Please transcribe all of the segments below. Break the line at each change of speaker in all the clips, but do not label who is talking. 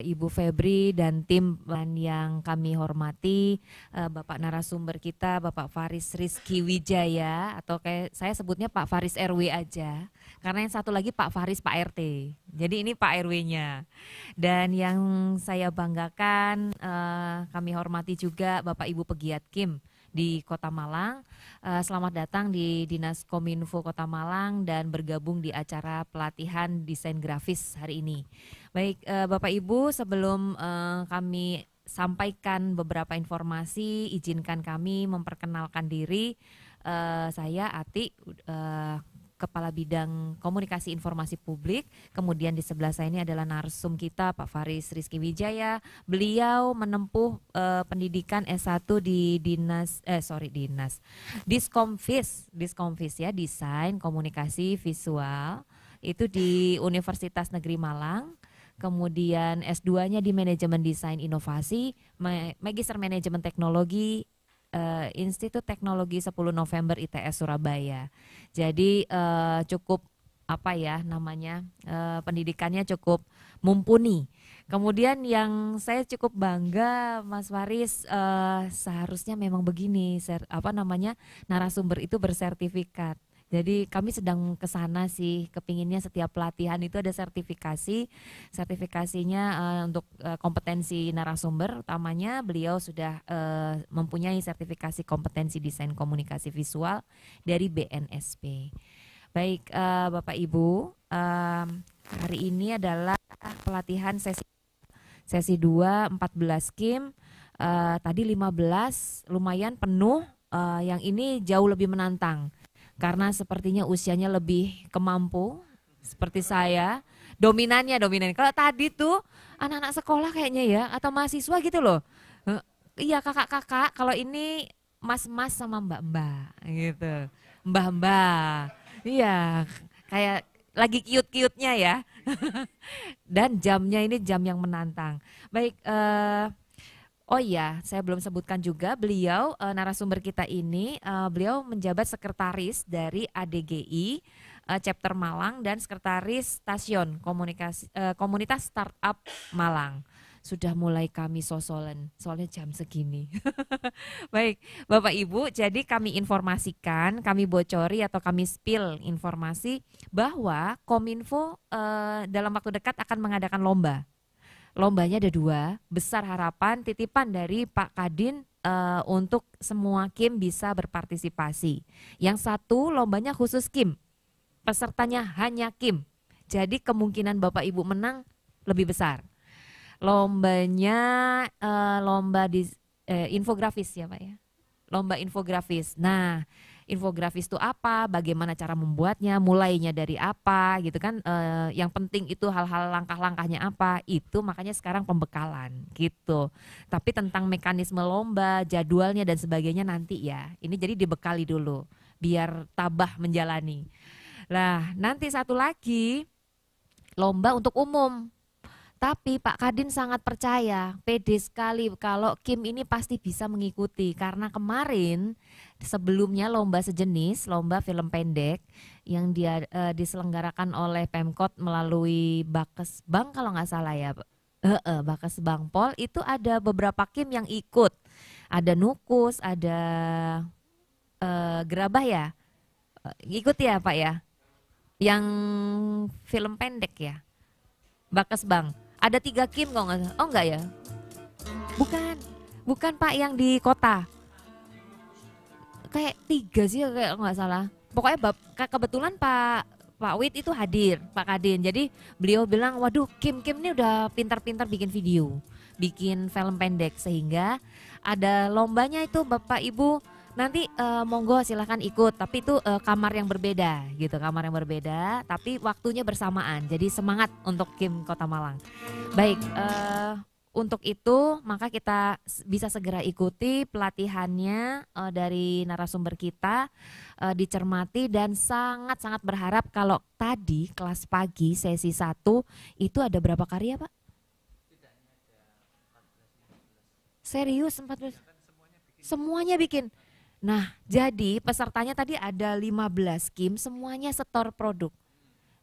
Ibu Febri dan tim yang kami hormati, eh, Bapak narasumber kita Bapak Faris Rizky Wijaya atau kayak saya sebutnya Pak Faris RW aja. Karena yang satu lagi Pak Faris Pak RT. Jadi ini Pak RW-nya. Dan yang saya banggakan eh, kami hormati juga Bapak Ibu pegiat Kim di Kota Malang. Eh, selamat datang di Dinas Kominfo Kota Malang dan bergabung di acara pelatihan desain grafis hari ini. Baik, uh, Bapak Ibu, sebelum uh, kami sampaikan beberapa informasi, izinkan kami memperkenalkan diri. Uh, saya Ati, uh, Kepala Bidang Komunikasi Informasi Publik. Kemudian di sebelah saya ini adalah narsum kita Pak Faris Rizky Wijaya. Beliau menempuh uh, pendidikan S1 di Dinas eh sorry Dinas. Diskomfis, Diskomfis ya, Desain Komunikasi Visual itu di Universitas Negeri Malang kemudian S2-nya di manajemen desain inovasi, magister manajemen teknologi uh, Institut Teknologi 10 November ITS Surabaya. Jadi uh, cukup apa ya namanya uh, pendidikannya cukup mumpuni. Kemudian yang saya cukup bangga Mas Faris uh, seharusnya memang begini ser, apa namanya narasumber itu bersertifikat jadi kami sedang ke sana sih, kepinginnya setiap pelatihan itu ada sertifikasi. Sertifikasinya uh, untuk uh, kompetensi narasumber utamanya beliau sudah uh, mempunyai sertifikasi kompetensi desain komunikasi visual dari BNSP. Baik, uh, Bapak Ibu, uh, hari ini adalah pelatihan sesi sesi 2 14 Kim. Uh, tadi 15 lumayan penuh, uh, yang ini jauh lebih menantang karena sepertinya usianya lebih kemampu seperti saya dominannya dominan kalau tadi tuh anak-anak sekolah kayaknya ya atau mahasiswa gitu loh eh, iya kakak-kakak kalau ini mas-mas sama mbak-mbak gitu mbak-mbak, iya kayak lagi kiut-kiutnya ya dan jamnya ini jam yang menantang baik eh, Oh iya, saya belum sebutkan juga beliau e, narasumber kita ini e, beliau menjabat sekretaris dari ADGI e, eh, chapter Malang dan sekretaris stasiun komunikasi e, komunitas startup Malang. Sudah mulai kami sosolen, soalnya jam segini. Baik, Bapak Ibu, jadi kami informasikan, kami bocori atau kami spill informasi bahwa Kominfo e, dalam waktu dekat akan mengadakan lomba lombanya ada dua besar harapan titipan dari Pak Kadin uh, untuk semua Kim bisa berpartisipasi. Yang satu lombanya khusus Kim, pesertanya hanya Kim. Jadi kemungkinan Bapak Ibu menang lebih besar. Lombanya uh, lomba di uh, eh, infografis ya Pak ya. Lomba infografis. Nah, infografis itu apa, bagaimana cara membuatnya, mulainya dari apa gitu kan. E, yang penting itu hal-hal langkah-langkahnya apa. Itu makanya sekarang pembekalan gitu. Tapi tentang mekanisme lomba, jadwalnya dan sebagainya nanti ya. Ini jadi dibekali dulu biar tabah menjalani. Nah, nanti satu lagi lomba untuk umum. Tapi Pak Kadin sangat percaya, pede sekali kalau Kim ini pasti bisa mengikuti karena kemarin sebelumnya lomba sejenis, lomba film pendek yang dia uh, diselenggarakan oleh Pemkot melalui Bakes Bang kalau nggak salah ya, uh, uh, Bakes Bang Pol itu ada beberapa Kim yang ikut, ada Nukus, ada uh, Gerabah ya, uh, ikut ya Pak ya, yang film pendek ya, Bakas Bang. Ada tiga Kim kok nggak? Oh nggak ya? Bukan, bukan Pak yang di kota. Kayak tiga sih kayak nggak salah. Pokoknya bab, kebetulan Pak Pak Wit itu hadir, Pak Kadin. Jadi beliau bilang, waduh Kim Kim ini udah pintar-pintar bikin video, bikin film pendek sehingga ada lombanya itu Bapak Ibu nanti uh, monggo silahkan ikut tapi itu uh, kamar yang berbeda gitu kamar yang berbeda tapi waktunya bersamaan jadi semangat untuk game Kota Malang baik uh, untuk itu maka kita bisa segera ikuti pelatihannya uh, dari narasumber kita uh, dicermati dan sangat-sangat berharap kalau tadi kelas pagi sesi 1 itu ada berapa karya Pak? Serius 14. Semuanya Semuanya bikin. Nah, jadi pesertanya tadi ada 15 Kim, semuanya setor produk.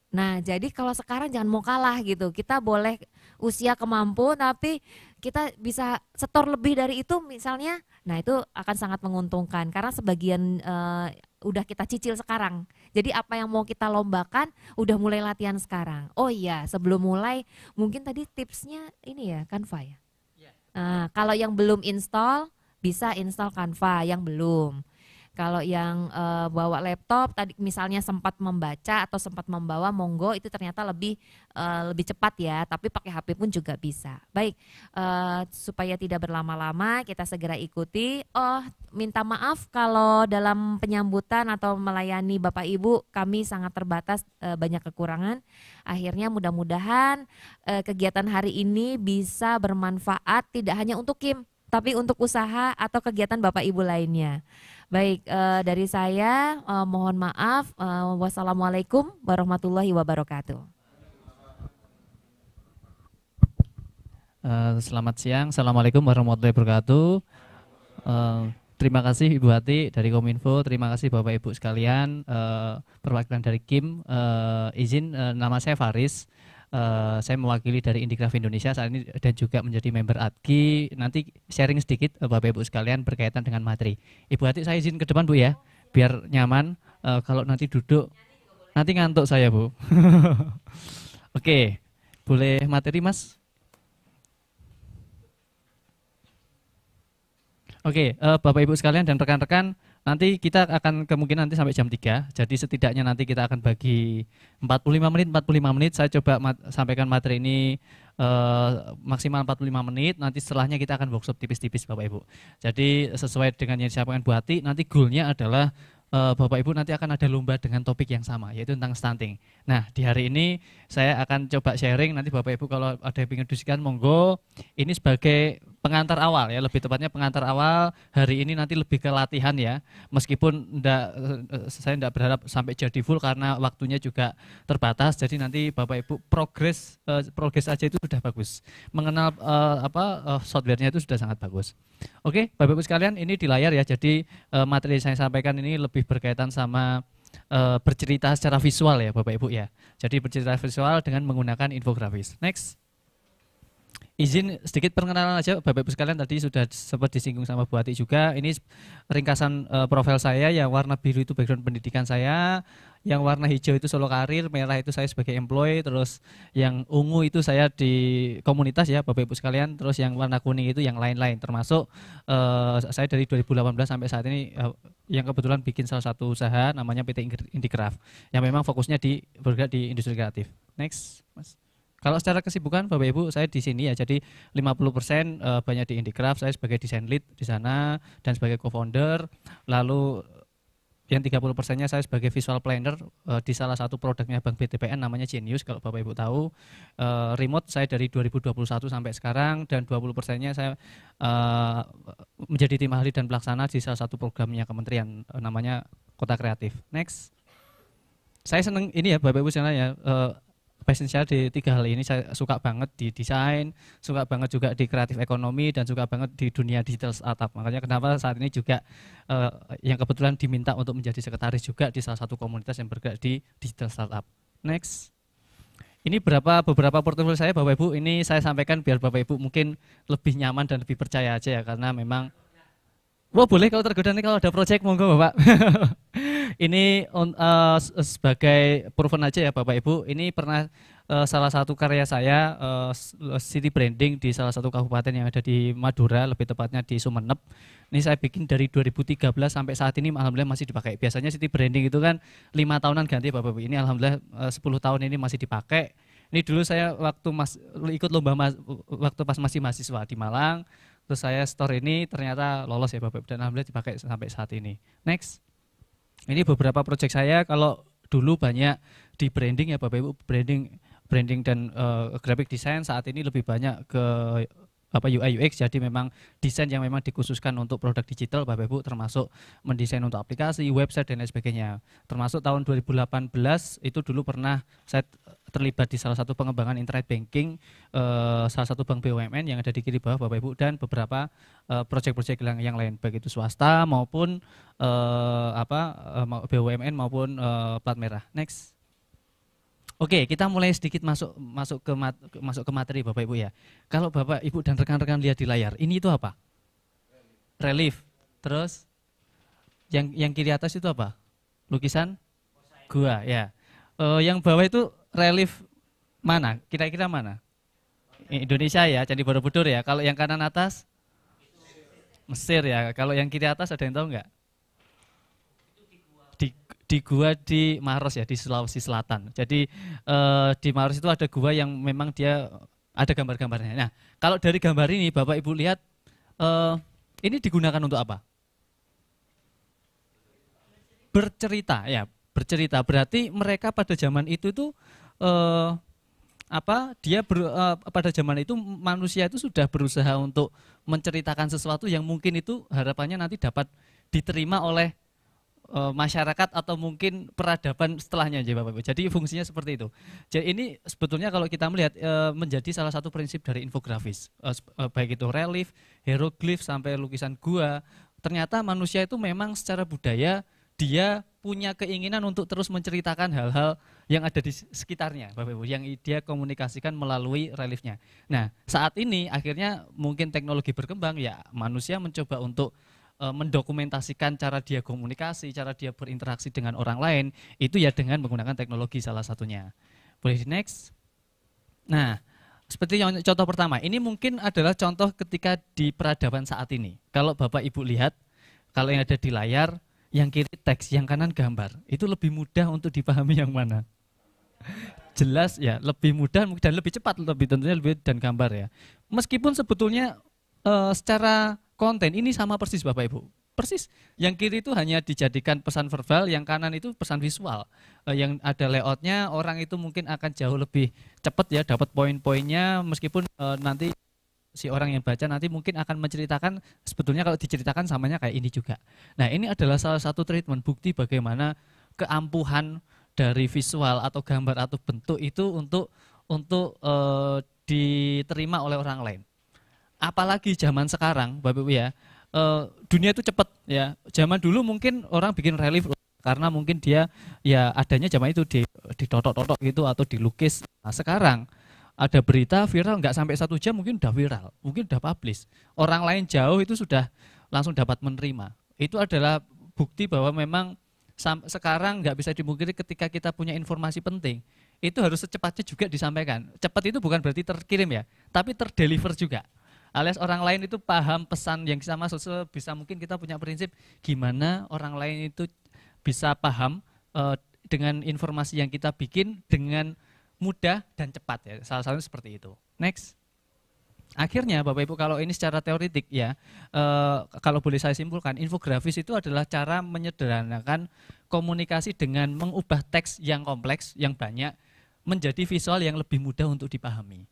Nah, jadi kalau sekarang jangan mau kalah gitu. Kita boleh usia kemampu tapi kita bisa setor lebih dari itu misalnya. Nah, itu akan sangat menguntungkan karena sebagian uh, udah kita cicil sekarang. Jadi apa yang mau kita lombakan udah mulai latihan sekarang. Oh iya, sebelum mulai mungkin tadi tipsnya ini ya, Canva ya. Iya. Nah, kalau yang belum install bisa install Canva yang belum. Kalau yang e, bawa laptop tadi misalnya sempat membaca atau sempat membawa monggo itu ternyata lebih e, lebih cepat ya, tapi pakai HP pun juga bisa. Baik, e, supaya tidak berlama-lama kita segera ikuti. Oh, minta maaf kalau dalam penyambutan atau melayani Bapak Ibu kami sangat terbatas e, banyak kekurangan. Akhirnya mudah-mudahan e, kegiatan hari ini bisa bermanfaat tidak hanya untuk Kim tapi untuk usaha atau kegiatan Bapak Ibu lainnya. Baik, uh, dari saya uh, mohon maaf. Uh, wassalamualaikum warahmatullahi wabarakatuh.
Uh, selamat siang, assalamualaikum warahmatullahi wabarakatuh. Uh, terima kasih Ibu Hati dari Kominfo, terima kasih Bapak Ibu sekalian. Uh, perwakilan dari Kim, uh, izin uh, nama saya Faris uh, saya mewakili dari Indigraf Indonesia saat ini dan juga menjadi member ATKI. Nanti sharing sedikit uh, Bapak Ibu sekalian berkaitan dengan materi. Ibu Hati saya izin ke depan Bu ya, biar nyaman uh, kalau nanti duduk nanti ngantuk saya Bu. Oke, boleh materi Mas? Oke, uh, Bapak Ibu sekalian dan rekan-rekan Nanti kita akan kemungkinan nanti sampai jam 3. Jadi setidaknya nanti kita akan bagi 45 menit 45 menit saya coba mat sampaikan materi ini uh, maksimal 45 menit. Nanti setelahnya kita akan workshop tipis-tipis Bapak Ibu. Jadi sesuai dengan yang disampaikan Bu Hati, nanti goalnya adalah uh, Bapak Ibu nanti akan ada lomba dengan topik yang sama yaitu tentang stunting. Nah, di hari ini saya akan coba sharing nanti Bapak Ibu kalau ada yang ingin diskusikan monggo. Ini sebagai pengantar awal ya, lebih tepatnya pengantar awal hari ini nanti lebih ke latihan ya. Meskipun enggak, eh, saya tidak berharap sampai jadi full karena waktunya juga terbatas. Jadi nanti Bapak Ibu progres eh, progres aja itu sudah bagus. Mengenal uh, apa uh, softwarenya itu sudah sangat bagus. Oke, Bapak Ibu sekalian ini di layar ya. Jadi uh, materi yang saya sampaikan ini lebih berkaitan sama e, bercerita secara visual ya Bapak Ibu ya. Jadi bercerita visual dengan menggunakan infografis. Next izin sedikit perkenalan aja Bapak Ibu sekalian tadi sudah sempat disinggung sama Bu Ati juga. Ini ringkasan uh, profil saya yang warna biru itu background pendidikan saya, yang warna hijau itu solo karir, merah itu saya sebagai employee, terus yang ungu itu saya di komunitas ya Bapak Ibu sekalian, terus yang warna kuning itu yang lain-lain termasuk uh, saya dari 2018 sampai saat ini uh, yang kebetulan bikin salah satu usaha namanya PT Indicraft yang memang fokusnya di bergerak di industri kreatif. Next, Mas. Kalau secara kesibukan Bapak Ibu saya di sini ya jadi 50% eh, banyak di Indicraft saya sebagai desain lead di sana dan sebagai co-founder lalu yang 30 persennya saya sebagai visual planner eh, di salah satu produknya Bank BTPN namanya Genius kalau Bapak Ibu tahu. Eh, remote saya dari 2021 sampai sekarang dan 20 persennya saya menjadi tim ahli dan pelaksana di salah satu programnya kementerian namanya Kota Kreatif. Next. Saya senang ini ya Bapak Ibu sana ya passion saya di tiga hal ini saya suka banget di desain, suka banget juga di kreatif ekonomi dan suka banget di dunia digital startup. Makanya kenapa saat ini juga uh, yang kebetulan diminta untuk menjadi sekretaris juga di salah satu komunitas yang bergerak di digital startup. Next. Ini berapa beberapa portofolio saya Bapak Ibu ini saya sampaikan biar Bapak Ibu mungkin lebih nyaman dan lebih percaya aja ya karena memang Wah boleh kalau tergoda nih kalau ada proyek monggo Bapak. ini on, uh, sebagai proven aja ya Bapak Ibu, ini pernah uh, salah satu karya saya uh, city branding di salah satu kabupaten yang ada di Madura, lebih tepatnya di Sumeneb. Ini saya bikin dari 2013 sampai saat ini alhamdulillah masih dipakai. Biasanya city branding itu kan lima tahunan ganti Bapak Ibu. Ini alhamdulillah uh, 10 tahun ini masih dipakai. Ini dulu saya waktu mas, ikut lomba mas, waktu pas masih mahasiswa di Malang, Terus saya store ini ternyata lolos ya Bapak dan alhamdulillah dipakai sampai saat ini. Next. Ini beberapa project saya kalau dulu banyak di branding ya Bapak Ibu branding branding dan uh, graphic design saat ini lebih banyak ke apa UI UX jadi memang desain yang memang dikhususkan untuk produk digital Bapak Ibu termasuk mendesain untuk aplikasi, website dan lain sebagainya. Termasuk tahun 2018 itu dulu pernah saya terlibat di salah satu pengembangan internet banking eh, salah satu bank BUMN yang ada di kiri bawah Bapak Ibu dan beberapa eh, proyek-proyek yang, yang lain baik itu swasta maupun eh, apa eh, BUMN maupun eh, plat merah. Next. Oke, kita mulai sedikit masuk masuk ke mat, masuk ke materi Bapak Ibu ya. Kalau Bapak Ibu dan rekan-rekan lihat di layar, ini itu apa? Relief. Terus yang yang kiri atas itu apa? Lukisan gua ya. Uh, yang bawah itu relief mana? Kira-kira mana? Indonesia ya, Candi Borobudur ya. Kalau yang kanan atas Mesir ya. Kalau yang kiri atas ada yang tahu enggak? di gua di Maros ya di Sulawesi Selatan. Jadi eh, di Maros itu ada gua yang memang dia ada gambar-gambarnya. Nah, kalau dari gambar ini Bapak Ibu lihat eh, ini digunakan untuk apa? Bercerita ya, bercerita. Berarti mereka pada zaman itu itu eh, apa dia ber, uh, pada zaman itu manusia itu sudah berusaha untuk menceritakan sesuatu yang mungkin itu harapannya nanti dapat diterima oleh Eh, masyarakat atau mungkin peradaban setelahnya aja Bapak Ibu. Jadi fungsinya seperti itu. Jadi ini sebetulnya kalau kita melihat e, menjadi salah satu prinsip dari infografis. E, baik itu relief, hieroglif sampai lukisan gua. Ternyata manusia itu memang secara budaya dia punya keinginan untuk terus menceritakan hal-hal yang ada di sekitarnya, Bapak Ibu, yang dia komunikasikan melalui reliefnya. Nah, saat ini akhirnya mungkin teknologi berkembang, ya manusia mencoba untuk uh, mendokumentasikan cara dia komunikasi, cara dia berinteraksi dengan orang lain, itu ya dengan menggunakan teknologi salah satunya. Boleh di next? Nah, seperti yang contoh pertama, ini mungkin adalah contoh ketika di peradaban saat ini. Kalau Bapak Ibu lihat, kalau yang ada di layar, yang kiri teks, yang kanan gambar. Itu lebih mudah untuk dipahami yang mana. Jelas ya, lebih mudah dan lebih cepat, lebih tentunya lebih dan gambar ya. Meskipun sebetulnya e, secara konten. Ini sama persis Bapak Ibu. Persis. Yang kiri itu hanya dijadikan pesan verbal, yang kanan itu pesan visual. Eh, yang ada layoutnya, orang itu mungkin akan jauh lebih cepat ya dapat poin-poinnya meskipun eh, nanti si orang yang baca nanti mungkin akan menceritakan sebetulnya kalau diceritakan samanya kayak ini juga. Nah ini adalah salah satu treatment bukti bagaimana keampuhan dari visual atau gambar atau bentuk itu untuk untuk e, diterima oleh orang lain apalagi zaman sekarang Bapak Ibu ya e, dunia itu cepat ya zaman dulu mungkin orang bikin relief karena mungkin dia ya adanya zaman itu di ditotok-totok gitu atau dilukis nah sekarang ada berita viral nggak sampai satu jam mungkin udah viral mungkin udah publish orang lain jauh itu sudah langsung dapat menerima itu adalah bukti bahwa memang sekarang nggak bisa dimungkiri ketika kita punya informasi penting itu harus secepatnya juga disampaikan cepat itu bukan berarti terkirim ya tapi terdeliver juga alias orang lain itu paham pesan yang sama maksud bisa mungkin kita punya prinsip gimana orang lain itu bisa paham e, dengan informasi yang kita bikin dengan mudah dan cepat ya salah satunya seperti itu next akhirnya Bapak Ibu kalau ini secara teoritik ya e, kalau boleh saya simpulkan infografis itu adalah cara menyederhanakan komunikasi dengan mengubah teks yang kompleks yang banyak menjadi visual yang lebih mudah untuk dipahami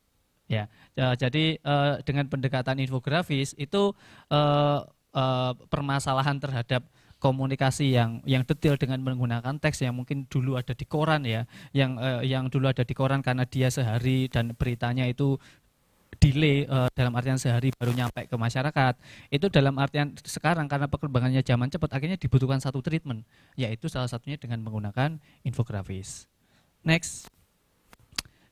Ya, e, jadi e, dengan pendekatan infografis itu e, permasalahan terhadap komunikasi yang yang detail dengan menggunakan teks yang mungkin dulu ada di koran ya, yang yang dulu ada di koran karena dia sehari dan beritanya itu delay uh, dalam artian sehari baru nyampe ke masyarakat itu dalam artian sekarang karena perkembangannya zaman cepat akhirnya dibutuhkan satu treatment yaitu salah satunya dengan menggunakan infografis next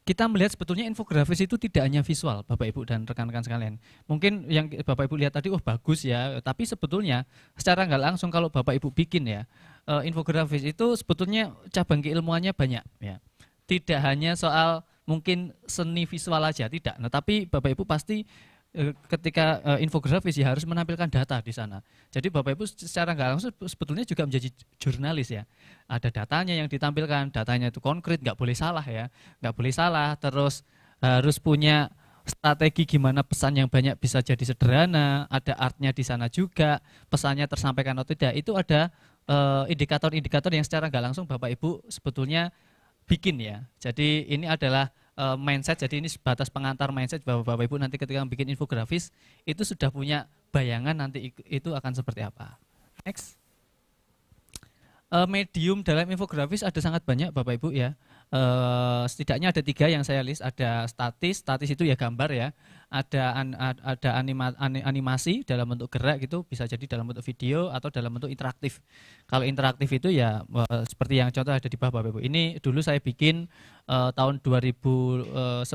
kita melihat sebetulnya infografis itu tidak hanya visual, Bapak Ibu dan rekan-rekan sekalian. Mungkin yang Bapak Ibu lihat tadi, oh bagus ya, tapi sebetulnya secara nggak langsung kalau Bapak Ibu bikin ya, eh, infografis itu sebetulnya cabang keilmuannya banyak ya. Tidak hanya soal mungkin seni visual aja, tidak. Nah, tapi Bapak Ibu pasti Eh, ketika uh, infografis ya harus menampilkan data di sana. Jadi Bapak Ibu secara nggak langsung sebetulnya juga menjadi jurnalis ya. Ada datanya yang ditampilkan, datanya itu konkret, nggak boleh salah ya, nggak boleh salah. Terus harus punya strategi gimana pesan yang banyak bisa jadi sederhana, ada artnya di sana juga, pesannya tersampaikan atau tidak. Itu ada eh, indikator-indikator uh, yang secara nggak langsung Bapak Ibu sebetulnya bikin ya. Jadi ini adalah uh, mindset. Jadi ini batas pengantar mindset Bapak-bapak Ibu nanti ketika bikin infografis itu sudah punya bayangan nanti itu akan seperti apa. Next. Eh, medium dalam infografis ada sangat banyak Bapak Ibu ya. Eh, setidaknya ada tiga yang saya list, ada statis, statis itu ya gambar ya ada an, ada anima, animasi dalam bentuk gerak gitu bisa jadi dalam bentuk video atau dalam bentuk interaktif kalau interaktif itu ya seperti yang contoh ada di bawah bapak ibu ini dulu saya bikin uh, tahun 2019an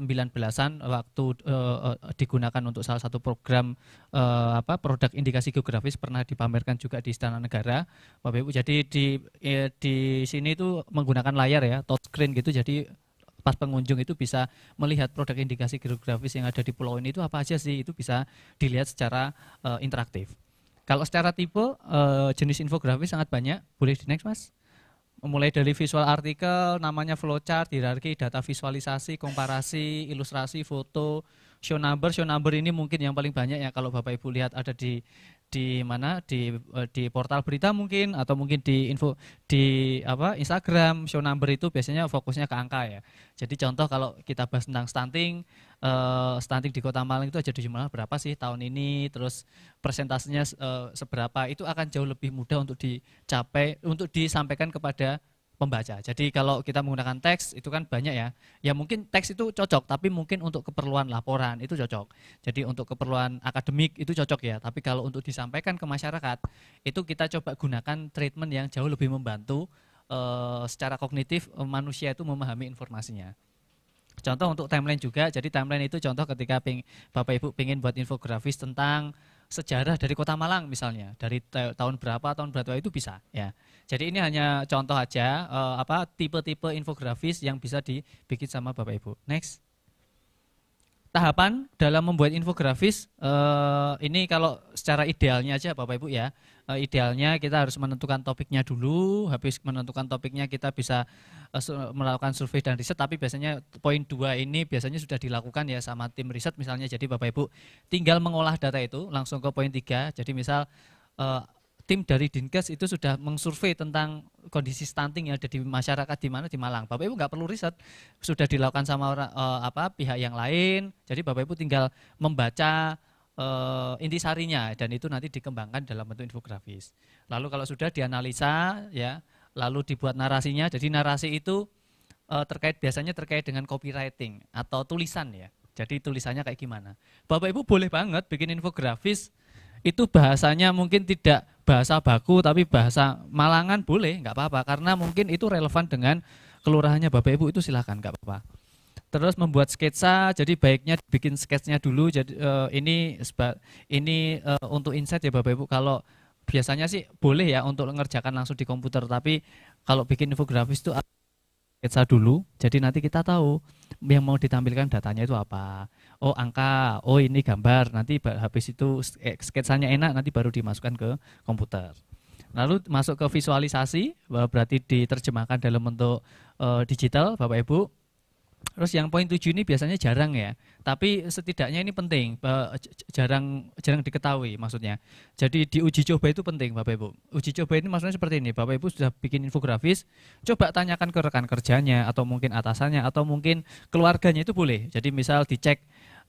eh, waktu uh, digunakan untuk salah satu program uh, apa produk indikasi geografis pernah dipamerkan juga di istana negara bapak ibu jadi di di sini itu menggunakan layar ya touchscreen gitu jadi pas pengunjung itu bisa melihat produk indikasi geografis yang ada di pulau ini itu apa aja sih itu bisa dilihat secara uh, interaktif. Kalau secara tipe uh, jenis infografis sangat banyak. Boleh di next mas? mulai dari visual artikel, namanya flowchart, hierarki, data visualisasi, komparasi, ilustrasi, foto, show number. Show number ini mungkin yang paling banyak ya kalau Bapak Ibu lihat ada di di mana di eh, di portal berita mungkin atau mungkin di info di apa Instagram show number itu biasanya fokusnya ke angka ya. Jadi contoh kalau kita bahas tentang stunting uh, stunting di Kota Malang itu aja di jumlah berapa sih tahun ini terus persentasenya uh, seberapa itu akan jauh lebih mudah untuk dicapai untuk disampaikan kepada pembaca. Jadi kalau kita menggunakan teks itu kan banyak ya. Ya mungkin teks itu cocok, tapi mungkin untuk keperluan laporan itu cocok. Jadi untuk keperluan akademik itu cocok ya. Tapi kalau untuk disampaikan ke masyarakat itu kita coba gunakan treatment yang jauh lebih membantu e, secara kognitif eh, manusia itu memahami informasinya. Contoh untuk timeline juga. Jadi timeline itu contoh ketika ping, Bapak Ibu pingin buat infografis tentang sejarah dari Kota Malang misalnya, dari tahun berapa, tahun berapa itu bisa ya. Jadi ini hanya contoh aja uh, apa tipe-tipe infografis yang bisa dibikin sama Bapak Ibu. Next. Tahapan dalam membuat infografis uh, ini kalau secara idealnya aja Bapak Ibu ya. Uh, idealnya kita harus menentukan topiknya dulu, habis menentukan topiknya kita bisa uh, melakukan survei dan riset tapi biasanya poin dua ini biasanya sudah dilakukan ya sama tim riset misalnya jadi Bapak Ibu tinggal mengolah data itu langsung ke poin tiga. Jadi misal tim dari Dinkes itu sudah mengsurvei tentang kondisi stunting yang ada di masyarakat di mana di Malang. Bapak Ibu nggak perlu riset, sudah dilakukan sama orang, eh, apa pihak yang lain. Jadi Bapak Ibu tinggal membaca eh, intisarinya dan itu nanti dikembangkan dalam bentuk infografis. Lalu kalau sudah dianalisa ya, lalu dibuat narasinya. Jadi narasi itu eh, terkait biasanya terkait dengan copywriting atau tulisan ya. Jadi tulisannya kayak gimana? Bapak Ibu boleh banget bikin infografis itu bahasanya mungkin tidak bahasa baku tapi bahasa Malangan boleh nggak apa-apa karena mungkin itu relevan dengan kelurahannya Bapak Ibu itu silahkan nggak apa-apa terus membuat sketsa jadi baiknya bikin sketsnya dulu jadi uh, ini ini uh, untuk insight ya Bapak Ibu kalau biasanya sih boleh ya untuk mengerjakan langsung di komputer tapi kalau bikin infografis itu sketsa dulu jadi nanti kita tahu yang mau ditampilkan datanya itu apa oh angka, oh ini gambar, nanti habis itu eh, sketsanya enak, nanti baru dimasukkan ke komputer. Lalu masuk ke visualisasi, berarti diterjemahkan dalam bentuk uh, digital, Bapak Ibu. Terus yang poin tujuh ini biasanya jarang ya, tapi setidaknya ini penting, jarang jarang diketahui maksudnya. Jadi di uji coba itu penting Bapak Ibu. Uji coba ini maksudnya seperti ini, Bapak Ibu sudah bikin infografis, coba tanyakan ke rekan kerjanya atau mungkin atasannya atau mungkin keluarganya itu boleh. Jadi misal dicek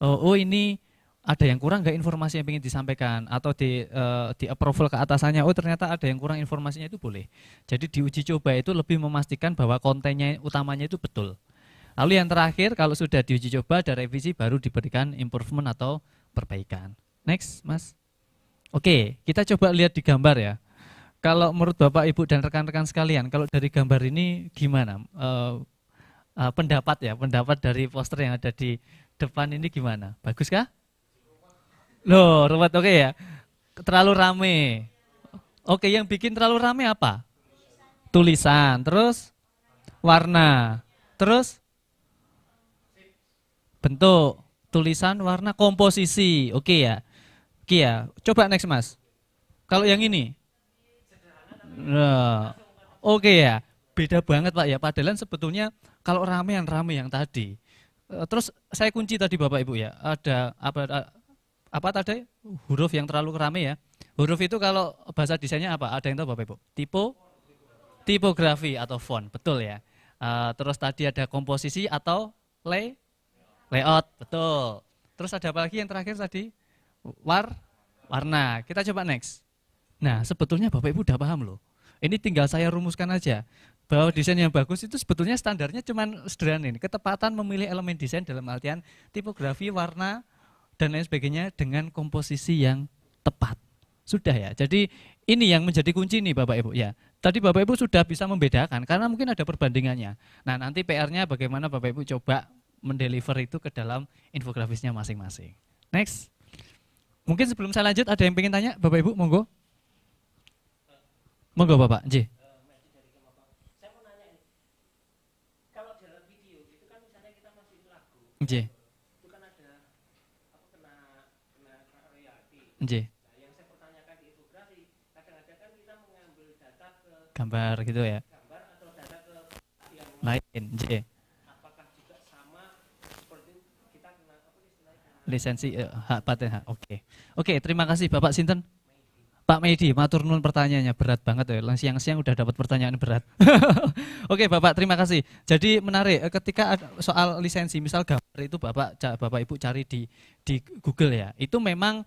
oh, oh ini ada yang kurang nggak informasi yang ingin disampaikan atau di uh, di approval ke atasannya oh ternyata ada yang kurang informasinya itu boleh jadi diuji coba itu lebih memastikan bahwa kontennya utamanya itu betul lalu yang terakhir kalau sudah diuji coba ada revisi baru diberikan improvement atau perbaikan next mas oke kita coba lihat di gambar ya kalau menurut bapak ibu dan rekan-rekan sekalian kalau dari gambar ini gimana uh, uh, pendapat ya pendapat dari poster yang ada di depan ini gimana? Bagus kah? Loh, ruwet oke okay ya. Terlalu rame. Oke, okay, yang bikin terlalu rame apa? Tulisan, terus warna, terus bentuk, tulisan, warna, komposisi. Oke okay ya. Oke okay ya. Coba next Mas. Kalau yang ini. oke okay ya. Beda banget Pak ya. Padahal sebetulnya kalau rame yang rame yang tadi. Eh, terus saya kunci tadi Bapak Ibu ya, ada apa eh, apa tadi huruf yang terlalu rame ya. Huruf itu kalau bahasa desainnya apa? Ada yang tahu Bapak Ibu? Tipo tipografi atau font, betul ya. Eh, terus tadi ada komposisi atau lay layout, betul. Terus ada apa lagi yang terakhir tadi? War warna. Kita coba next. Nah, sebetulnya Bapak Ibu udah paham loh. Ini tinggal saya rumuskan aja bahwa desain yang bagus itu sebetulnya standarnya cuma sederhana ini, ketepatan memilih elemen desain dalam artian tipografi, warna, dan lain sebagainya dengan komposisi yang tepat. Sudah ya, jadi ini yang menjadi kunci nih Bapak Ibu ya. Tadi Bapak Ibu sudah bisa membedakan karena mungkin ada perbandingannya. Nah nanti PR-nya bagaimana Bapak Ibu coba mendeliver itu ke dalam infografisnya masing-masing. Next. Mungkin sebelum saya lanjut ada yang ingin tanya Bapak Ibu, monggo. Monggo Bapak, J. J. Itu gambar gitu ya. lain. J. Lisensi eh, hak paten hak. Oke. Okay. Oke, terima kasih Bapak Sinton. Pak Medi, matur nuwun pertanyaannya berat banget ya. Siang-siang udah dapat pertanyaan berat. Oke, Bapak, terima kasih. Jadi menarik eh, ketika soal lisensi, misal gambar itu Bapak Bapak Ibu cari di di Google ya. Itu memang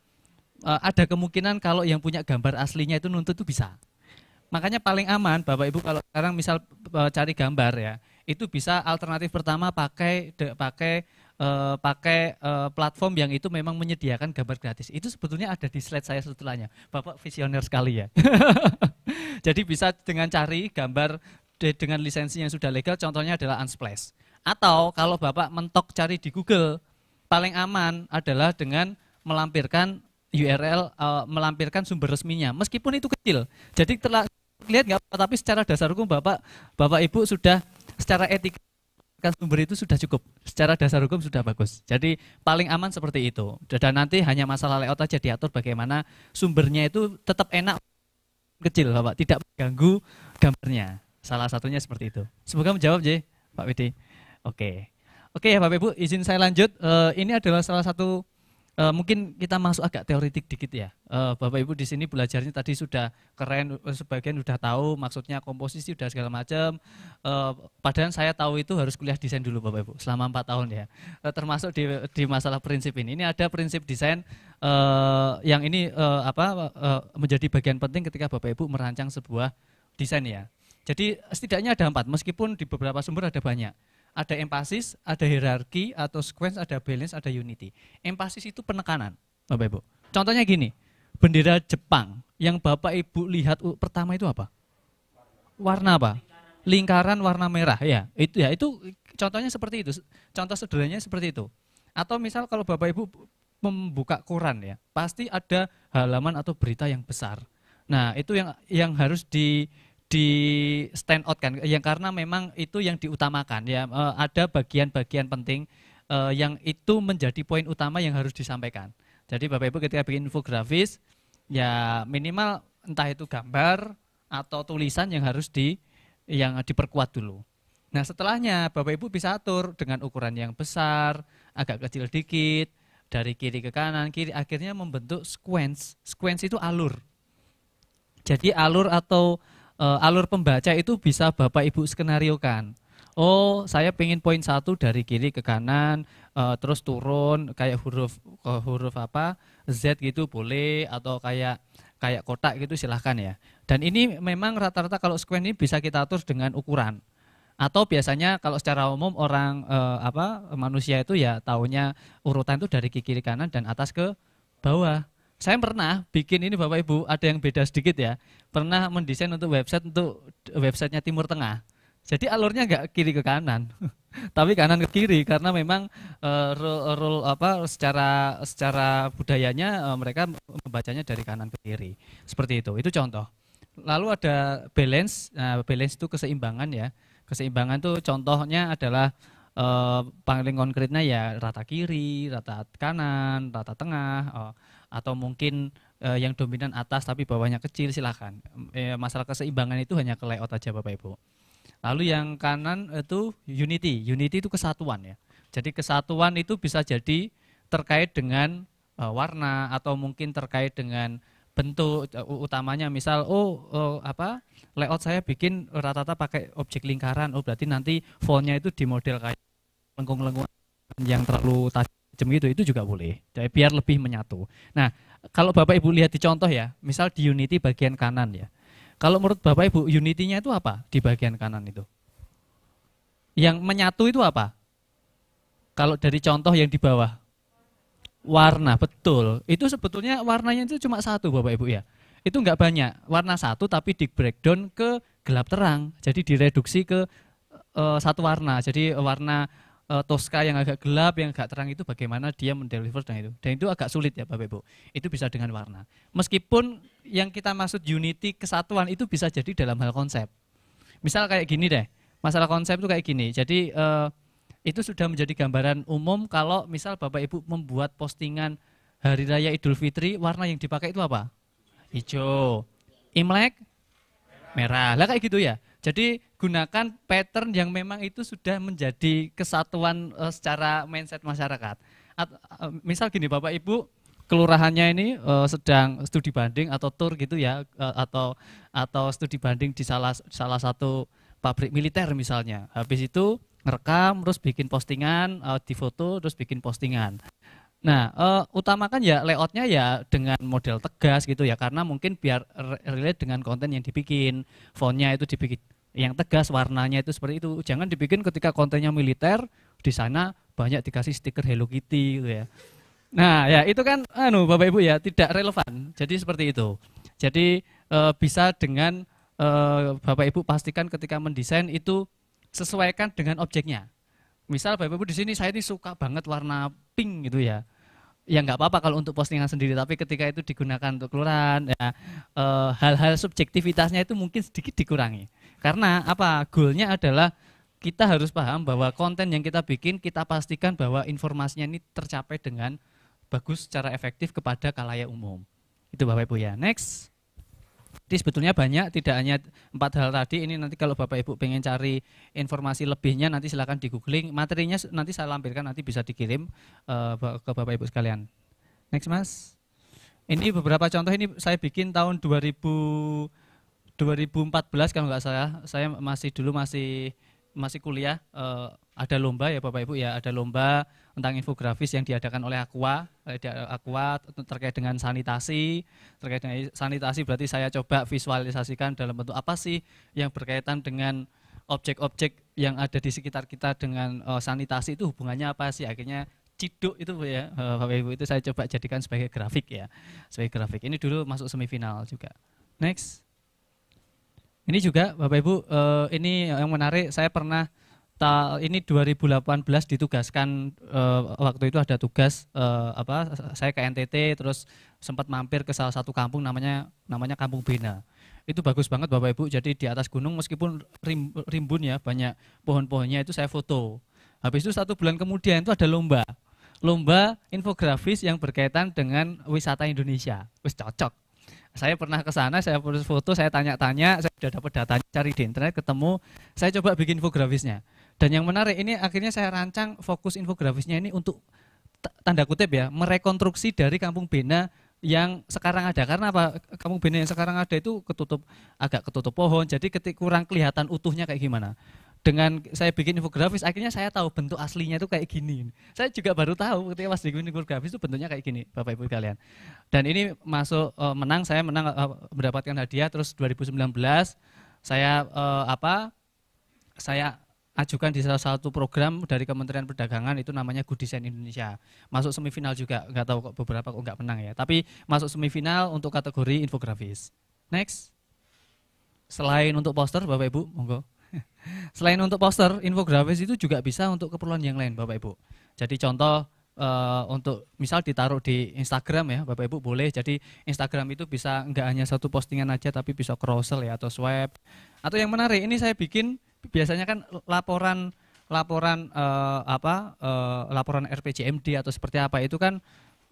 eh, ada kemungkinan kalau yang punya gambar aslinya itu nuntut itu bisa. Makanya paling aman Bapak Ibu kalau sekarang misal eh, cari gambar ya, itu bisa alternatif pertama pakai de, pakai Eh, pakai uh, platform yang itu memang menyediakan gambar gratis. Itu sebetulnya ada di slide saya setelahnya. Bapak visioner sekali ya. Jadi bisa dengan cari gambar dengan lisensi yang sudah legal, contohnya adalah Unsplash. Atau kalau Bapak mentok cari di Google, paling aman adalah dengan melampirkan URL, uh, eh, melampirkan sumber resminya, meskipun itu kecil. Jadi telah lihat nggak, tapi secara dasar hukum Bapak, Bapak Ibu sudah secara etika sumber itu sudah cukup. Secara dasar hukum sudah bagus. Jadi paling aman seperti itu. Dan nanti hanya masalah layout aja diatur bagaimana sumbernya itu tetap enak kecil, Bapak. Tidak mengganggu gambarnya. Salah satunya seperti itu. Semoga menjawab, J, Pak Widi. Oke. Oke ya Bapak Ibu, izin saya lanjut. uh, ini adalah salah satu E, mungkin kita masuk agak teoritik dikit ya. E, Bapak Ibu di sini belajarnya tadi sudah keren, eh, sebagian sudah tahu maksudnya komposisi sudah segala macam. E, padahal saya tahu itu harus kuliah desain dulu Bapak Ibu selama empat tahun ya. E, termasuk di, di masalah prinsip ini. Ini ada prinsip desain e, yang ini e, apa e, menjadi bagian penting ketika Bapak Ibu merancang sebuah desain ya. Jadi setidaknya ada empat, meskipun di beberapa sumber ada banyak. Ada emphasis, ada hierarki, atau sequence, ada balance, ada unity. Emphasis itu penekanan, Bapak Ibu. Contohnya gini, bendera Jepang yang Bapak Ibu lihat pertama itu apa? Warna apa? Lingkaran warna merah ya. Itu ya, itu contohnya seperti itu. Contoh sederhananya seperti itu. Atau misal kalau Bapak Ibu membuka Quran ya, pasti ada halaman atau berita yang besar. Nah, itu yang yang harus di di stand out kan yang karena memang itu yang diutamakan ya e, ada bagian-bagian penting e, yang itu menjadi poin utama yang harus disampaikan. Jadi Bapak Ibu ketika bikin infografis ya minimal entah itu gambar atau tulisan yang harus di yang diperkuat dulu. Nah setelahnya Bapak Ibu bisa atur dengan ukuran yang besar, agak kecil dikit, dari kiri ke kanan, kiri akhirnya membentuk sequence. Sequence itu alur. Jadi alur atau uh, alur pembaca itu bisa Bapak Ibu skenario kan. Oh, saya pengen poin satu dari kiri ke kanan, uh, terus turun kayak huruf uh, huruf apa Z gitu boleh atau kayak kayak kotak gitu silahkan ya. Dan ini memang rata-rata kalau square ini bisa kita atur dengan ukuran. Atau biasanya kalau secara umum orang eh, apa manusia itu ya taunya urutan itu dari kiri kanan dan atas ke bawah. Saya pernah bikin ini Bapak Ibu, ada yang beda sedikit ya. Pernah mendesain untuk website untuk websitenya Timur Tengah. Jadi alurnya enggak kiri ke kanan, tapi kanan ke kiri karena memang uh, rule, rule apa secara secara budayanya uh, mereka membacanya dari kanan ke kiri. Seperti itu. Itu contoh. Lalu ada balance, nah, balance itu keseimbangan ya. Keseimbangan itu contohnya adalah uh, paling konkretnya ya rata kiri, rata kanan, rata tengah, uh, atau mungkin uh, yang dominan atas tapi bawahnya kecil silahkan. Eh, masalah keseimbangan itu hanya ke layout aja Bapak Ibu. Lalu yang kanan itu unity, unity itu kesatuan ya. Jadi kesatuan itu bisa jadi terkait dengan uh, warna atau mungkin terkait dengan bentuk e, utamanya misal oh, oh apa layout saya bikin rata-rata pakai objek lingkaran oh berarti nanti fontnya itu di model kayak lengkung-lengkung yang terlalu tajam gitu itu juga boleh jadi biar lebih menyatu nah kalau bapak ibu lihat di contoh ya misal di Unity bagian kanan ya kalau menurut bapak ibu Unity-nya itu apa di bagian kanan itu yang menyatu itu apa kalau dari contoh yang di bawah warna betul itu sebetulnya warnanya itu cuma satu bapak ibu ya itu nggak banyak warna satu tapi di breakdown ke gelap terang jadi direduksi ke uh, satu warna jadi warna uh, toska yang agak gelap yang agak terang itu bagaimana dia mendeliver dan itu dan itu agak sulit ya bapak ibu itu bisa dengan warna meskipun yang kita maksud unity kesatuan itu bisa jadi dalam hal konsep misal kayak gini deh masalah konsep itu kayak gini jadi uh, itu sudah menjadi gambaran umum kalau misal Bapak Ibu membuat postingan Hari Raya Idul Fitri, warna yang dipakai itu apa? Hijau. Imlek? Merah. Lah kayak gitu ya. Jadi gunakan pattern yang memang itu sudah menjadi kesatuan eh, secara mindset masyarakat. Eh, misal gini Bapak Ibu, kelurahannya ini uh, sedang studi banding atau tour gitu ya uh, atau atau studi banding di salah salah satu pabrik militer misalnya. Habis itu ngerekam terus bikin postingan uh, di foto terus bikin postingan nah uh, utamakan ya layoutnya ya dengan model tegas gitu ya karena mungkin biar relate dengan konten yang dibikin fontnya itu dibikin yang tegas warnanya itu seperti itu jangan dibikin ketika kontennya militer di sana banyak dikasih stiker Hello Kitty gitu ya nah ya itu kan anu bapak ibu ya tidak relevan jadi seperti itu jadi uh, bisa dengan uh, bapak ibu pastikan ketika mendesain itu sesuaikan dengan objeknya. Misal Bapak Ibu di sini saya ini suka banget warna pink gitu ya. Ya nggak apa-apa kalau untuk postingan sendiri, tapi ketika itu digunakan untuk keluaran, ya, eh, hal-hal subjektivitasnya itu mungkin sedikit dikurangi. Karena apa? Goalnya adalah kita harus paham bahwa konten yang kita bikin kita pastikan bahwa informasinya ini tercapai dengan bagus secara efektif kepada kalayak umum. Itu Bapak Ibu ya. Next. Jadi sebetulnya banyak, tidak hanya empat hal tadi. Ini nanti kalau Bapak Ibu pengen cari informasi lebihnya nanti silakan di googling. Materinya nanti saya lampirkan, nanti bisa dikirim uh, ke Bapak Ibu sekalian. Next mas. Ini beberapa contoh ini saya bikin tahun 2000, 2014 kalau nggak salah. Saya masih dulu masih masih kuliah uh, ada lomba ya Bapak Ibu ya, ada lomba tentang infografis yang diadakan oleh Aqua, eh, Aqua terkait dengan sanitasi, terkait dengan sanitasi berarti saya coba visualisasikan dalam bentuk apa sih yang berkaitan dengan objek-objek yang ada di sekitar kita dengan uh, sanitasi itu hubungannya apa sih? Akhirnya ciduk itu ya eh, Bapak Ibu itu saya coba jadikan sebagai grafik ya, sebagai grafik. Ini dulu masuk semifinal juga. Next. Ini juga Bapak Ibu, ini yang menarik saya pernah ta, ini 2018 ditugaskan uh, waktu itu ada tugas uh, apa saya ke NTT terus sempat mampir ke salah satu kampung namanya namanya Kampung Bena. Itu bagus banget Bapak Ibu. Jadi di atas gunung meskipun rim, rimbun ya banyak pohon-pohonnya itu saya foto. Habis itu satu bulan kemudian itu ada lomba. Lomba infografis yang berkaitan dengan wisata Indonesia. Wis cocok saya pernah ke sana, saya foto, saya tanya-tanya, saya sudah dapat data cari di internet, ketemu, saya coba bikin infografisnya. Dan yang menarik ini akhirnya saya rancang fokus infografisnya ini untuk tanda kutip ya, merekonstruksi dari Kampung Bena yang sekarang ada karena apa kampung bena yang sekarang ada itu ketutup agak ketutup pohon jadi ketik kurang kelihatan utuhnya kayak gimana dengan saya bikin infografis akhirnya saya tahu bentuk aslinya itu kayak gini saya juga baru tahu ketika pas bikin infografis itu bentuknya kayak gini bapak ibu kalian dan ini masuk eh, menang saya menang eh, mendapatkan hadiah terus 2019 saya eh, apa saya ajukan di salah satu program dari Kementerian Perdagangan itu namanya Good Design Indonesia. Masuk semifinal juga, nggak tahu kok beberapa kok nggak menang ya. Tapi masuk semifinal untuk kategori infografis. Next. Selain untuk poster Bapak Ibu, monggo. Selain untuk poster, infografis itu juga bisa untuk keperluan yang lain Bapak Ibu. Jadi contoh Uh, untuk misal ditaruh di Instagram ya Bapak Ibu boleh jadi Instagram itu bisa enggak hanya satu postingan aja tapi bisa cross ya atau swipe atau yang menarik ini saya bikin biasanya kan laporan laporan uh, apa uh, laporan RPJMD atau seperti apa itu kan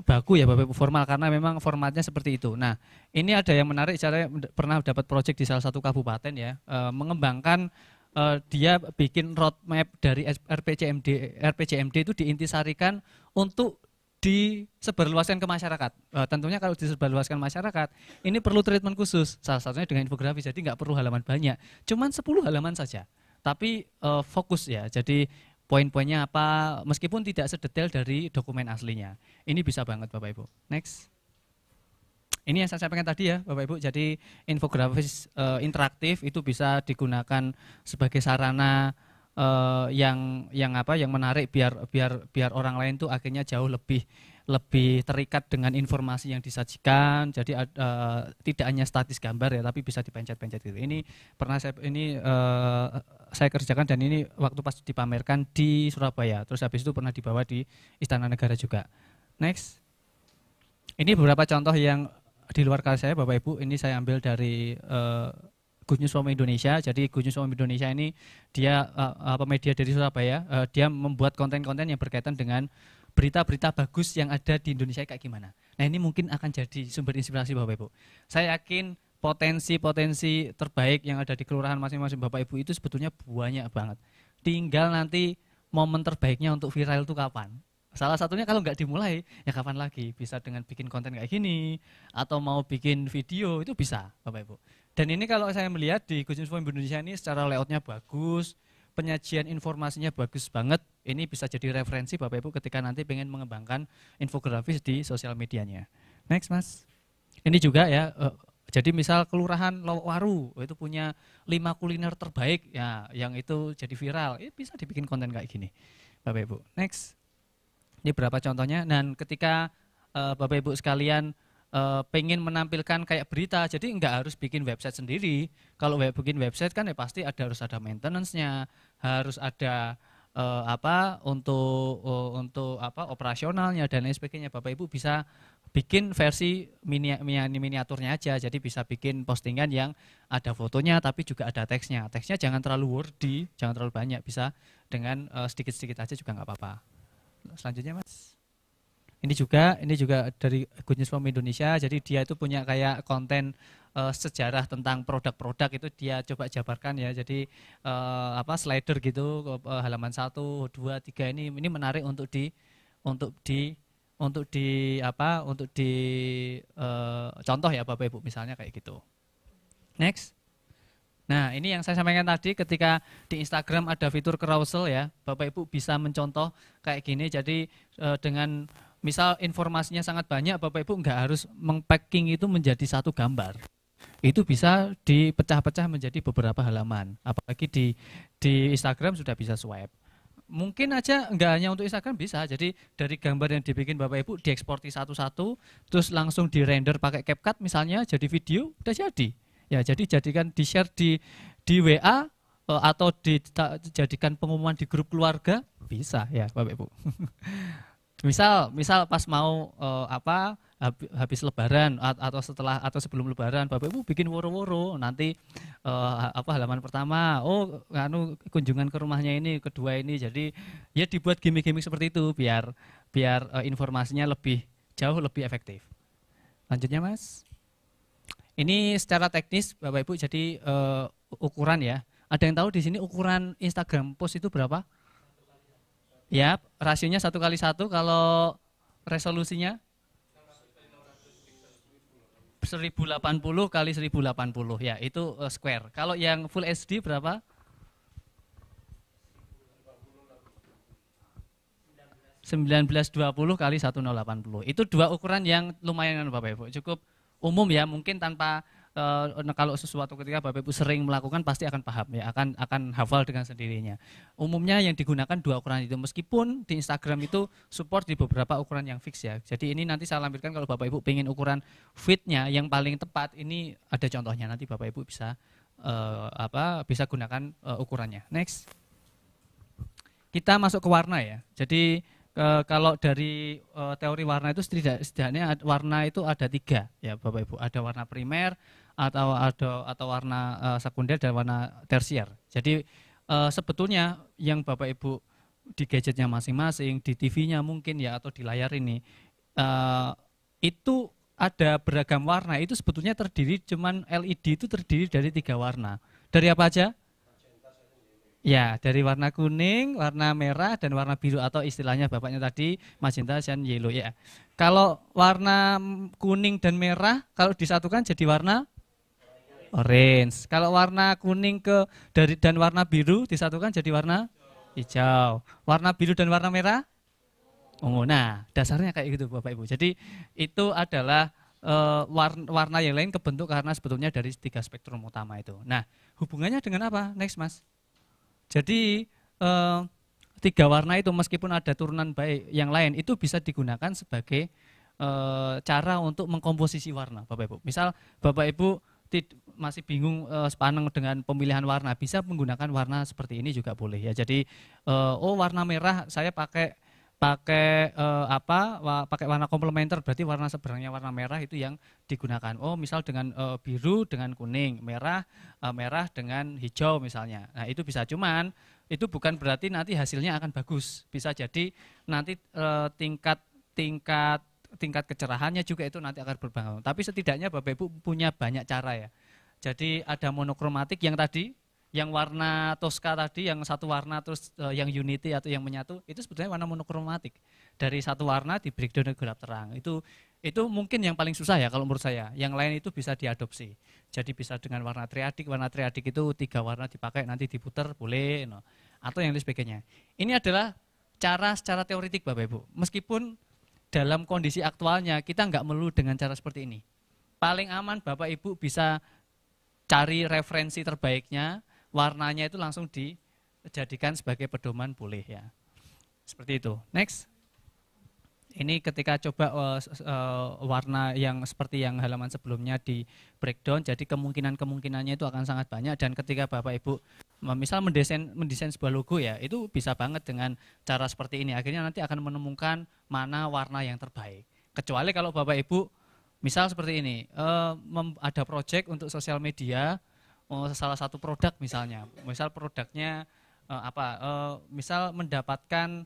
baku ya Bapak Ibu formal karena memang formatnya seperti itu. Nah, ini ada yang menarik saya pernah dapat proyek di salah satu kabupaten ya, uh, mengembangkan uh, dia bikin roadmap dari RPJMD RPJMD itu diintisarikan untuk disebarluaskan ke masyarakat. Uh, tentunya kalau disebarluaskan masyarakat, ini perlu treatment khusus. Salah satunya dengan infografis jadi nggak perlu halaman banyak. Cuman 10 halaman saja tapi uh, fokus ya. Jadi poin-poinnya apa meskipun tidak sedetail dari dokumen aslinya. Ini bisa banget Bapak Ibu. Next. Ini yang saya sampaikan tadi ya Bapak Ibu. Jadi infografis uh, interaktif itu bisa digunakan sebagai sarana uh, yang yang apa yang menarik biar biar biar orang lain tuh akhirnya jauh lebih lebih terikat dengan informasi yang disajikan. Jadi uh, tidak hanya statis gambar ya, tapi bisa dipencet-pencet gitu. Ini pernah saya ini uh, saya kerjakan dan ini waktu pas dipamerkan di Surabaya. Terus habis itu pernah dibawa di Istana Negara juga. Next. Ini beberapa contoh yang di luar karya saya Bapak Ibu, ini saya ambil dari uh, Good News Indonesia. Jadi Good News Indonesia ini dia uh, pemedia dari Surabaya, uh, dia membuat konten-konten yang berkaitan dengan berita-berita bagus yang ada di Indonesia kayak gimana. Nah ini mungkin akan jadi sumber inspirasi Bapak Ibu. Saya yakin potensi-potensi terbaik yang ada di kelurahan masing-masing Bapak Ibu itu sebetulnya banyak banget. Tinggal nanti momen terbaiknya untuk viral itu kapan. Salah satunya kalau nggak dimulai, ya kapan lagi? Bisa dengan bikin konten kayak gini, atau mau bikin video, itu bisa Bapak Ibu. Dan ini kalau saya melihat di Gus Indonesia ini secara layoutnya bagus, penyajian informasinya bagus banget. Ini bisa jadi referensi Bapak Ibu ketika nanti pengen mengembangkan infografis di sosial medianya. Next Mas. Ini juga ya, eh, jadi misal kelurahan Lawaru itu punya lima kuliner terbaik ya yang itu jadi viral, Ini bisa dibikin konten kayak gini. Bapak Ibu. Next. Ini berapa contohnya dan ketika eh, Bapak Ibu sekalian uh, pengen menampilkan kayak berita, jadi nggak harus bikin website sendiri. Kalau web, bikin website kan ya pasti ada harus ada maintenance-nya, harus ada uh, apa untuk uh, untuk apa operasionalnya dan lain sebagainya. Bapak Ibu bisa bikin versi mini, mini miniaturnya aja. Jadi bisa bikin postingan yang ada fotonya tapi juga ada teksnya. Teksnya jangan terlalu wordy, jangan terlalu banyak. Bisa dengan sedikit-sedikit uh, sedikit -sedikit aja juga nggak apa-apa. Selanjutnya Mas ini juga ini juga dari Good News From Indonesia jadi dia itu punya kayak konten uh, sejarah tentang produk-produk itu dia coba jabarkan ya jadi uh, apa slider gitu uh, halaman 1 2 3 ini ini menarik untuk di untuk di untuk di apa untuk di uh, contoh ya Bapak Ibu misalnya kayak gitu next Nah, ini yang saya sampaikan tadi ketika di Instagram ada fitur carousel ya, Bapak Ibu bisa mencontoh kayak gini. Jadi dengan misal informasinya sangat banyak, Bapak Ibu nggak harus mengpacking itu menjadi satu gambar. Itu bisa dipecah-pecah menjadi beberapa halaman. Apalagi di di Instagram sudah bisa swipe. Mungkin aja nggak hanya untuk Instagram bisa. Jadi dari gambar yang dibikin Bapak Ibu dieksporti satu-satu, terus langsung dirender pakai CapCut misalnya jadi video, udah jadi. Ya, jadi jadikan di share di di WA eh, atau dijadikan pengumuman di grup keluarga bisa ya Bapak Ibu. misal misal pas mau uh, apa habis lebaran atau setelah atau sebelum lebaran Bapak Ibu bikin woro-woro nanti uh, apa halaman pertama oh anu kunjungan ke rumahnya ini kedua ini jadi ya dibuat gimmick-gimmick seperti itu biar biar uh, informasinya lebih jauh lebih efektif. Lanjutnya Mas. Ini secara teknis Bapak Ibu jadi uh, ukuran ya. Ada yang tahu di sini ukuran Instagram post itu berapa? Ya, rasionya satu kali satu. Kalau resolusinya 1080 kali 1080 ya itu eh, square. Kalau yang full HD berapa? 1920 kali 1080. Itu dua ukuran yang lumayan Bapak Ibu. Cukup umum ya, mungkin tanpa uh, kalau sesuatu ketika Bapak Ibu sering melakukan pasti akan paham ya akan akan hafal dengan sendirinya. Umumnya yang digunakan dua ukuran itu meskipun di Instagram itu support di beberapa ukuran yang fix ya. Jadi ini nanti saya lampirkan kalau Bapak Ibu pengen ukuran fitnya yang paling tepat ini ada contohnya nanti Bapak Ibu bisa uh, apa bisa gunakan uh, ukurannya. Next. Kita masuk ke warna ya. Jadi ke, kalau dari e, teori warna itu setidaknya warna itu ada tiga ya Bapak Ibu. Ada warna primer, atau ada atau warna uh, sekunder dan warna tersier. Jadi uh, sebetulnya yang Bapak Ibu di gadgetnya masing-masing, di TV-nya mungkin ya atau di layar ini uh, itu ada beragam warna. Itu sebetulnya terdiri cuman LED itu terdiri dari tiga warna. Dari apa aja? Ya, dari warna kuning, warna merah, dan warna biru atau istilahnya bapaknya tadi magenta, cyan, yellow ya. Kalau warna kuning dan merah kalau disatukan jadi warna orange. Kalau warna kuning ke dari dan warna biru disatukan jadi warna hijau. Warna biru dan warna merah ungu. Oh, nah, dasarnya kayak gitu Bapak Ibu. Jadi itu adalah e, eh, warna, warna yang lain kebentuk karena sebetulnya dari tiga spektrum utama itu. Nah, hubungannya dengan apa? Next, Mas. Jadi e, tiga warna itu meskipun ada turunan baik yang lain itu bisa digunakan sebagai e, cara untuk mengkomposisi warna Bapak Ibu. Misal Bapak Ibu tid, masih bingung uh, sepaneng dengan pemilihan warna, bisa menggunakan warna seperti ini juga boleh ya. Jadi uh, oh warna merah saya pakai pakai uh, apa? pakai warna komplementer berarti warna seberangnya warna merah itu yang digunakan. Oh, misal dengan uh, biru dengan kuning, merah uh, merah dengan hijau misalnya. Nah, itu bisa cuman itu bukan berarti nanti hasilnya akan bagus. Bisa jadi nanti uh, tingkat tingkat tingkat kecerahannya juga itu nanti akan berpengaruh. Tapi setidaknya Bapak Ibu punya banyak cara ya. Jadi ada monokromatik yang tadi, yang warna toska tadi, yang satu warna terus eh, yang unity atau yang menyatu, itu sebetulnya warna monokromatik. Dari satu warna di breakdown ke gelap terang. Itu itu mungkin yang paling susah ya kalau menurut saya. Yang lain itu bisa diadopsi. Jadi bisa dengan warna triadik, warna triadik itu tiga warna dipakai nanti diputar boleh, no. atau yang lain sebagainya. Ini adalah cara secara teoritik Bapak Ibu. Meskipun dalam kondisi aktualnya kita nggak perlu dengan cara seperti ini. Paling aman Bapak Ibu bisa cari referensi terbaiknya, warnanya itu langsung dijadikan sebagai pedoman boleh ya. Seperti itu. Next. Ini ketika coba uh, uh, warna yang seperti yang halaman sebelumnya di breakdown, jadi kemungkinan-kemungkinannya itu akan sangat banyak dan ketika Bapak Ibu misal mendesain mendesain sebuah logo ya, itu bisa banget dengan cara seperti ini. Akhirnya nanti akan menemukan mana warna yang terbaik. Kecuali kalau Bapak Ibu Misal seperti ini, uh, ada project untuk sosial media, uh, salah satu produk misalnya, misal produknya uh, apa, uh, misal mendapatkan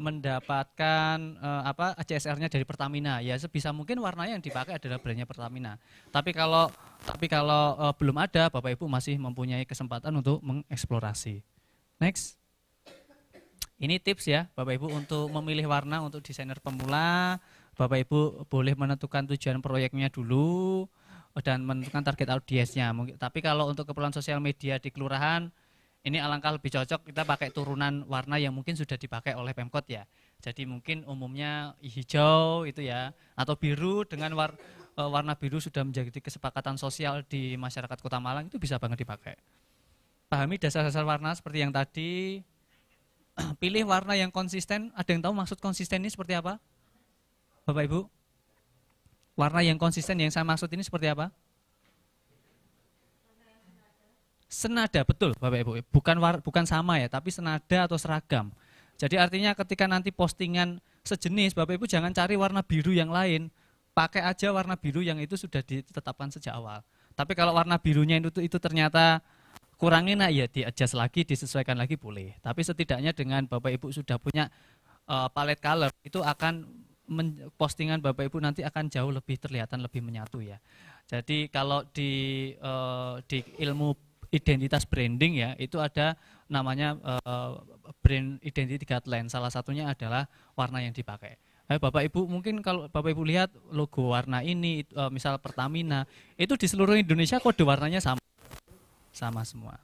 mendapatkan uh, apa ACSR-nya dari Pertamina ya sebisa mungkin warna yang dipakai adalah brandnya Pertamina tapi kalau tapi kalau uh, belum ada bapak ibu masih mempunyai kesempatan untuk mengeksplorasi next ini tips ya bapak ibu untuk memilih warna untuk desainer pemula Bapak Ibu boleh menentukan tujuan proyeknya dulu dan menentukan target audiensnya. Mungkin tapi kalau untuk keperluan sosial media di kelurahan ini alangkah lebih cocok kita pakai turunan warna yang mungkin sudah dipakai oleh Pemkot ya. Jadi mungkin umumnya hijau itu ya atau biru dengan war, eh, warna biru sudah menjadi kesepakatan sosial di masyarakat Kota Malang itu bisa banget dipakai. Pahami dasar-dasar warna seperti yang tadi. Pilih warna yang konsisten. Ada yang tahu maksud konsisten ini seperti apa? Bapak Ibu? Warna yang konsisten yang saya maksud ini seperti apa? Senada, betul Bapak Ibu. Bukan war, bukan sama ya, tapi senada atau seragam. Jadi artinya ketika nanti postingan sejenis, Bapak Ibu jangan cari warna biru yang lain. Pakai aja warna biru yang itu sudah ditetapkan sejak awal. Tapi kalau warna birunya itu, itu ternyata kurang enak ya adjust lagi, disesuaikan lagi boleh. Tapi setidaknya dengan Bapak Ibu sudah punya uh, eh, palet color itu akan postingan Bapak Ibu nanti akan jauh lebih terlihatan lebih menyatu ya. Jadi kalau di uh, di ilmu identitas branding ya itu ada namanya uh, brand identity guideline. Salah satunya adalah warna yang dipakai. Nah, Bapak Ibu mungkin kalau Bapak Ibu lihat logo warna ini uh, misal Pertamina itu di seluruh Indonesia kode warnanya sama sama semua.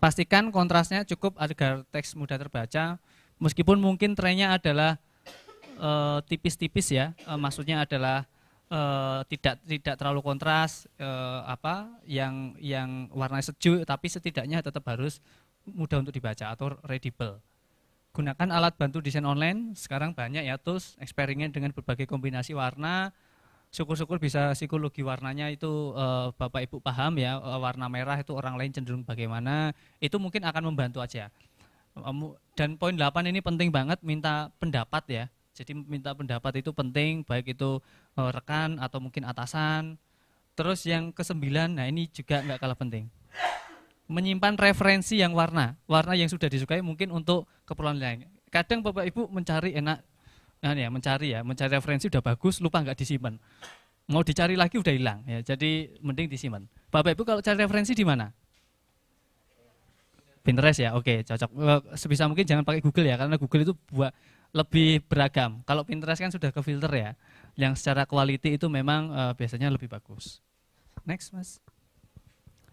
Pastikan kontrasnya cukup agar teks mudah terbaca meskipun mungkin trennya adalah Eh, tipis-tipis uh, ya, uh, maksudnya adalah uh, tidak tidak terlalu kontras uh, apa yang yang warna sejuk, tapi setidaknya tetap harus mudah untuk dibaca atau readable. Gunakan alat bantu desain online. Sekarang banyak ya tools eksperimen dengan berbagai kombinasi warna. Syukur-syukur bisa psikologi warnanya itu uh, Bapak Ibu paham ya uh, warna merah itu orang lain cenderung bagaimana. Itu mungkin akan membantu aja. Dan poin 8 ini penting banget minta pendapat ya. Jadi minta pendapat itu penting, baik itu eh, rekan atau mungkin atasan. Terus yang kesembilan, nah ini juga nggak kalah penting. Menyimpan referensi yang warna, warna yang sudah disukai mungkin untuk keperluan lain. Kadang bapak ibu mencari enak, nah ya mencari ya, mencari referensi udah bagus, lupa nggak disimpan. Mau dicari lagi udah hilang ya, jadi mending disimpan. Bapak ibu kalau cari referensi di mana? Pinterest ya, oke okay, cocok. Eh, sebisa mungkin jangan pakai Google ya, karena Google itu buat lebih beragam. Kalau Pinterest kan sudah ke filter ya, yang secara quality itu memang uh, biasanya lebih bagus. Next, Mas.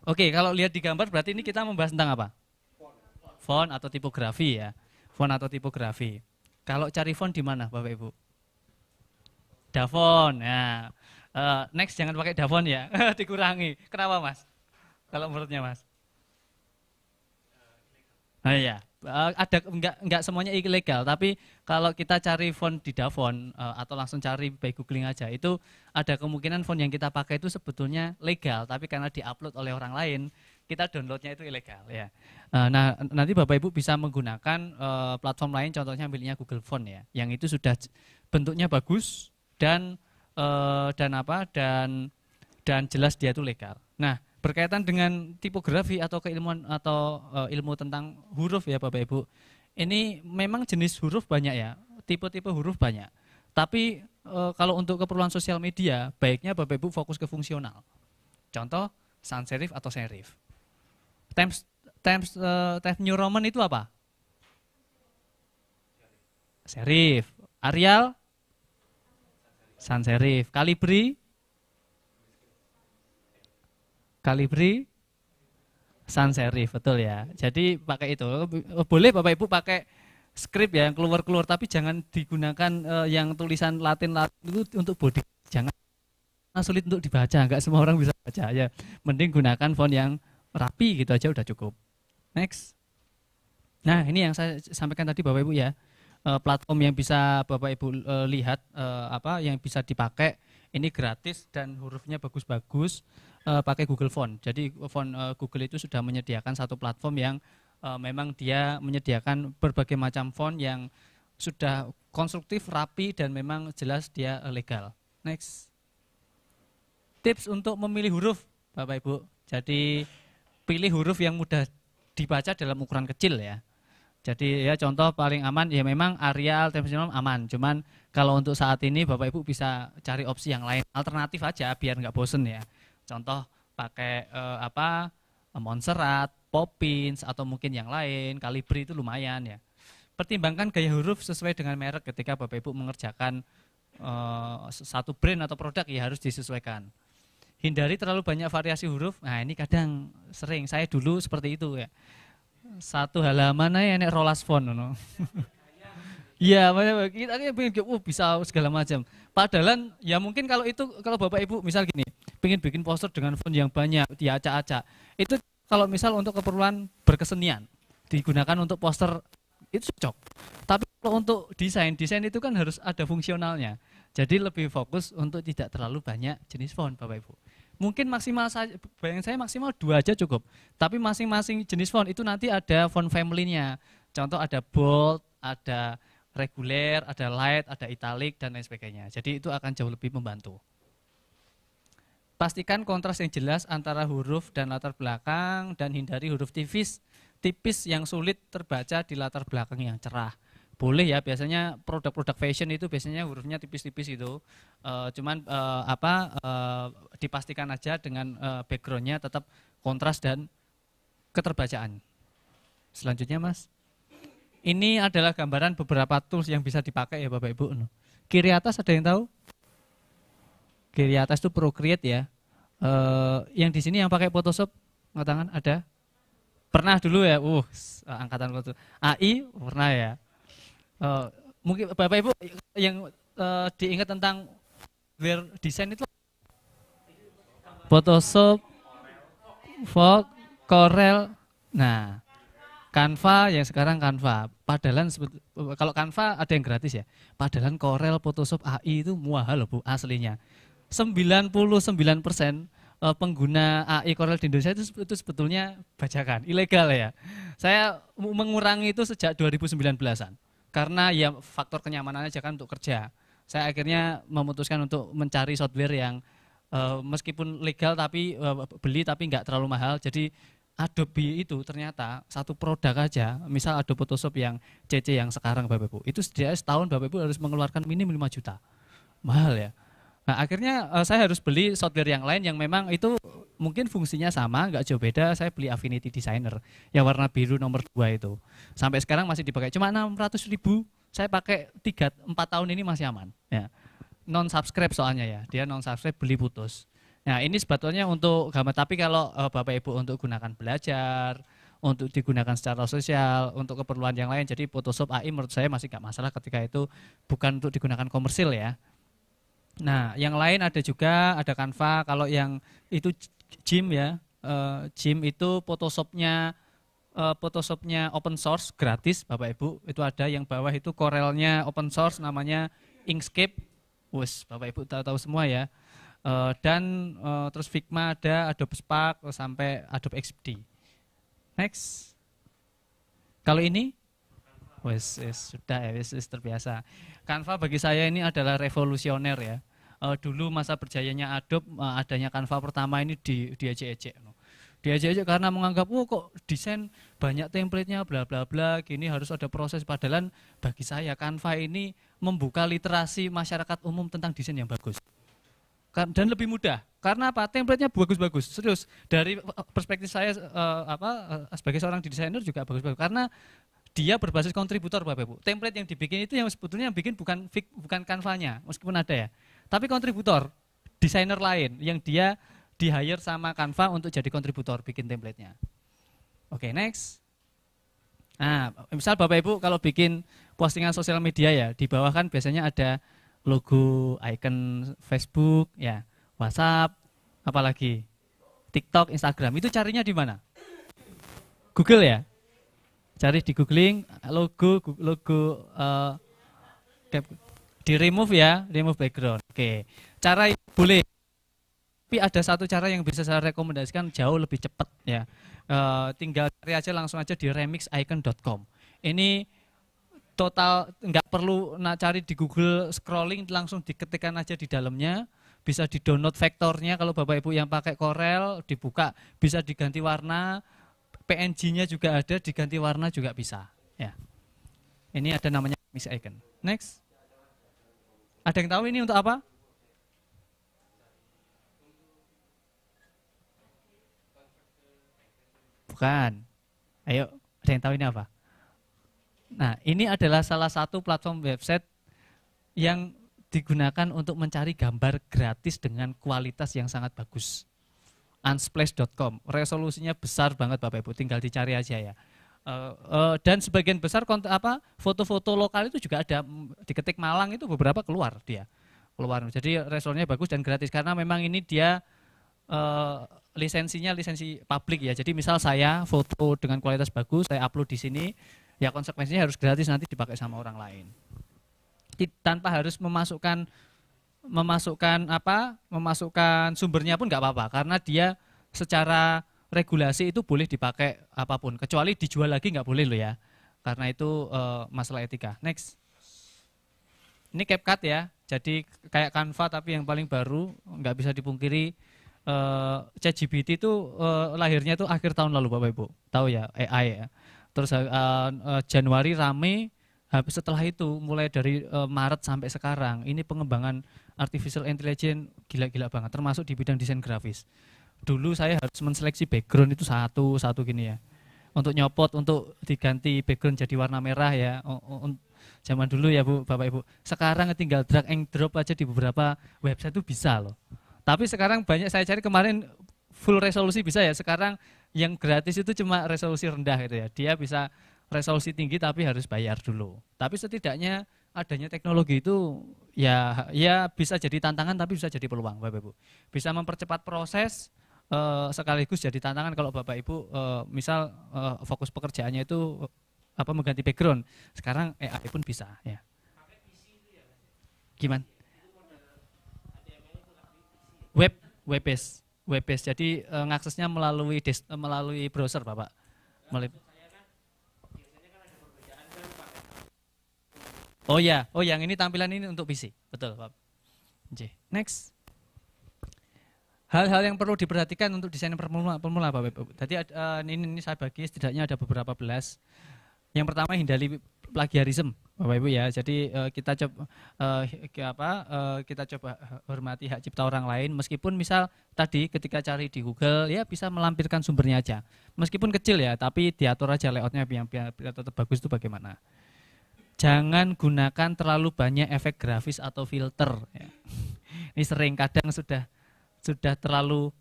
Oke, kalau lihat di gambar berarti ini kita membahas tentang apa? Font atau tipografi ya. Font atau tipografi. Kalau cari font di mana, Bapak Ibu? Davon. Nah, uh, next jangan pakai Davon ya, dikurangi. Kenapa, Mas? Kalau menurutnya, Mas? Nah, iya, uh, ada enggak enggak semuanya ilegal, tapi kalau kita cari font di Davon uh, atau langsung cari by googling aja itu ada kemungkinan font yang kita pakai itu sebetulnya legal, tapi karena diupload oleh orang lain kita downloadnya itu ilegal ya. Uh, nah nanti bapak ibu bisa menggunakan uh, platform lain, contohnya ambilnya Google Font ya, yang itu sudah bentuknya bagus dan uh, dan apa dan dan jelas dia itu legal. Nah berkaitan dengan tipografi atau keilmuan atau uh, ilmu tentang huruf ya Bapak Ibu. Ini memang jenis huruf banyak ya, tipe-tipe huruf banyak. Tapi e, kalau untuk keperluan sosial media, baiknya Bapak Ibu fokus ke fungsional. Contoh sans serif atau serif. Times times uh, eh, Times New Roman itu apa? Serif. Arial sans serif. Calibri Calibri sans serif, betul ya. Jadi pakai itu. Boleh Bapak Ibu pakai script ya yang keluar-keluar tapi jangan digunakan uh, yang tulisan Latin-Latin itu untuk body. Jangan nah, sulit untuk dibaca, enggak semua orang bisa baca ya. Mending gunakan font yang rapi gitu aja udah cukup. Next. Nah, ini yang saya sampaikan tadi Bapak Ibu ya. Uh, platform yang bisa Bapak Ibu uh, lihat uh, apa yang bisa dipakai ini gratis dan hurufnya bagus-bagus uh, pakai Google Font. Jadi font uh, Google itu sudah menyediakan satu platform yang uh, memang dia menyediakan berbagai macam font yang sudah konstruktif, rapi dan memang jelas dia legal. Next. Tips untuk memilih huruf, Bapak Ibu. Jadi pilih huruf yang mudah dibaca dalam ukuran kecil ya. Jadi ya contoh paling aman ya memang Arial, Times New aman, cuman kalau untuk saat ini Bapak Ibu bisa cari opsi yang lain alternatif aja biar nggak bosen ya. Contoh pakai eh, apa monserat Poppins atau mungkin yang lain, Kalibri itu lumayan ya. Pertimbangkan gaya huruf sesuai dengan merek ketika Bapak Ibu mengerjakan eh, satu brand atau produk ya harus disesuaikan. Hindari terlalu banyak variasi huruf. Nah, ini kadang sering saya dulu seperti itu ya. Satu halaman aja nek rolas font no. Iya, makanya kita yang pengen kayak, uh, bisa segala macam. Padahal ya mungkin kalau itu kalau Bapak Ibu misal gini, pengen bikin poster dengan font yang banyak, diacak-acak. Itu kalau misal untuk keperluan berkesenian digunakan untuk poster itu cocok. Tapi kalau untuk desain, desain itu kan harus ada fungsionalnya. Jadi lebih fokus untuk tidak terlalu banyak jenis font, Bapak Ibu. Mungkin maksimal saya bayang saya maksimal dua aja cukup. Tapi masing-masing jenis font itu nanti ada font family-nya. Contoh ada bold, ada reguler, ada light, ada italic, dan lain sebagainya. Jadi itu akan jauh lebih membantu. Pastikan kontras yang jelas antara huruf dan latar belakang dan hindari huruf tipis, tipis yang sulit terbaca di latar belakang yang cerah. Boleh ya, biasanya produk-produk fashion itu biasanya hurufnya tipis-tipis gitu. E, cuman e, apa e, dipastikan aja dengan e, backgroundnya tetap kontras dan keterbacaan. Selanjutnya mas. Ini adalah gambaran beberapa tools yang bisa dipakai ya Bapak Ibu. Kiri atas ada yang tahu? Kiri atas itu Procreate ya. Eh, yang di sini yang pakai Photoshop nggak tangan ada? Pernah dulu ya. Uh, angkatan itu. AI pernah ya. Eh, mungkin Bapak Ibu yang eh, diingat tentang their design itu Photoshop, Fog, Corel. Nah, Canva yang sekarang Canva. Padalan kalau Canva ada yang gratis ya. Padahal Corel, Photoshop, AI itu muah loh Bu aslinya. 99% eh, pengguna AI Corel di Indonesia itu, itu sebetulnya bajakan, ilegal ya. Saya mengurangi itu sejak 2019-an. Karena ya faktor kenyamanannya aja kan untuk kerja. Saya akhirnya memutuskan untuk mencari software yang uh, meskipun legal tapi uh, beli tapi nggak terlalu mahal. Jadi Adobe itu ternyata satu produk aja, misal Adobe Photoshop yang CC yang sekarang Bapak Ibu, itu setiap setahun Bapak Ibu harus mengeluarkan minim 5 juta. Mahal ya. Nah, akhirnya eh, saya harus beli software yang lain yang memang itu mungkin fungsinya sama, nggak jauh beda. Saya beli Affinity Designer yang warna biru nomor 2 itu. Sampai sekarang masih dipakai. Cuma 600 ribu, saya pakai 3, 4 tahun ini masih aman. Ya. Non-subscribe soalnya ya, dia non-subscribe beli putus. Nah, ini sebetulnya untuk gambar tapi kalau uh, Bapak Ibu untuk gunakan belajar, untuk digunakan secara sosial, untuk keperluan yang lain. Jadi Photoshop AI menurut saya masih nggak masalah ketika itu bukan untuk digunakan komersil ya. Nah, yang lain ada juga ada Canva. Kalau yang itu Jim ya, uh, eh, Jim itu Photoshopnya photoshop eh, Photoshopnya open source gratis Bapak Ibu. Itu ada yang bawah itu Corelnya open source namanya Inkscape. Wes, Bapak Ibu tahu-tahu semua ya. Uh, dan uh, terus Figma ada, Adobe Spark sampai Adobe XD. Next. Kalau ini wes sudah ya, wes, terbiasa. Canva bagi saya ini adalah revolusioner ya. Uh, dulu masa berjayanya Adobe uh, adanya Canva pertama ini di diejek-ejek. Diejek-ejek karena menganggap oh kok desain banyak templatenya, bla bla bla gini harus ada proses padahal bagi saya Canva ini membuka literasi masyarakat umum tentang desain yang bagus dan lebih mudah. Karena apa? Template-nya bagus-bagus. Serius, dari eh, perspektif saya uh, apa uh, sebagai seorang desainer juga bagus-bagus. Karena dia berbasis kontributor Bapak Ibu. Template yang dibikin itu yang sebetulnya yang bikin bukan bukan kanvanya meskipun ada ya. Tapi kontributor, desainer lain yang dia di hire sama Canva untuk jadi kontributor bikin template-nya. Oke, okay, next. Nah, misal Bapak Ibu kalau bikin postingan sosial media ya, di bawah kan biasanya ada logo icon Facebook ya WhatsApp apalagi TikTok Instagram itu carinya di mana Google ya cari di googling logo logo uh, di remove ya remove background oke okay. cara boleh tapi ada satu cara yang bisa saya rekomendasikan jauh lebih cepat ya. uh, tinggal cari aja langsung aja di remixicon.com. Ini total nggak perlu nak cari di Google scrolling langsung diketikkan aja di dalamnya bisa di download vektornya kalau bapak ibu yang pakai Corel dibuka bisa diganti warna PNG-nya juga ada diganti warna juga bisa ya ini ada namanya miss icon next ada yang tahu ini untuk apa bukan ayo ada yang tahu ini apa Nah, ini adalah salah satu platform website yang digunakan untuk mencari gambar gratis dengan kualitas yang sangat bagus. Unsplash.com, resolusinya besar banget Bapak Ibu, tinggal dicari aja ya. Uh, uh, dan sebagian besar konten apa foto-foto lokal itu juga ada diketik Malang itu beberapa keluar dia keluar jadi resolusinya bagus dan gratis karena memang ini dia uh, lisensinya lisensi publik ya jadi misal saya foto dengan kualitas bagus saya upload di sini ya konsekuensinya harus gratis nanti dipakai sama orang lain. Tanpa harus memasukkan memasukkan apa memasukkan sumbernya pun nggak apa-apa karena dia secara regulasi itu boleh dipakai apapun kecuali dijual lagi nggak boleh loh ya karena itu e, masalah etika next ini CapCut ya jadi kayak Canva tapi yang paling baru nggak bisa dipungkiri e, ChatGPT itu e, lahirnya itu akhir tahun lalu bapak ibu tahu ya AI ya terus uh, Januari rame habis setelah itu mulai dari uh, Maret sampai sekarang ini pengembangan artificial intelligence gila-gila banget termasuk di bidang desain grafis dulu saya harus menseleksi background itu satu satu gini ya untuk nyopot untuk diganti background jadi warna merah ya zaman dulu ya bu bapak ibu sekarang tinggal drag and drop aja di beberapa website itu bisa loh tapi sekarang banyak saya cari kemarin full resolusi bisa ya sekarang yang gratis itu cuma resolusi rendah gitu ya. Dia bisa resolusi tinggi tapi harus bayar dulu. Tapi setidaknya adanya teknologi itu ya ya bisa jadi tantangan tapi bisa jadi peluang Bapak Ibu. Bisa mempercepat proses e, sekaligus jadi tantangan kalau Bapak Ibu e, misal e, fokus pekerjaannya itu apa mengganti background. Sekarang AI pun bisa ya. Gimana? Web web based web-based. Jadi uh, melalui des, uh, melalui browser, Bapak. Melalui kan, kan kan, Oh ya, oh yang ini tampilan ini untuk PC, betul Pak. J. Next. Hal-hal yang perlu diperhatikan untuk desain pemula, pemula Bapak. Tadi uh, ini, ini saya bagi setidaknya ada beberapa belas. Yang pertama hindari plagiarisme Bapak Ibu ya. Jadi uh, kita coba uh, eh, apa uh, kita coba hormati hak cipta orang lain meskipun misal tadi ketika cari di Google ya bisa melampirkan sumbernya aja. Meskipun kecil ya, tapi diatur aja layoutnya biar, biar, biar tetap bagus itu bagaimana. Jangan gunakan terlalu banyak efek grafis atau filter ya. Ini sering kadang sudah sudah terlalu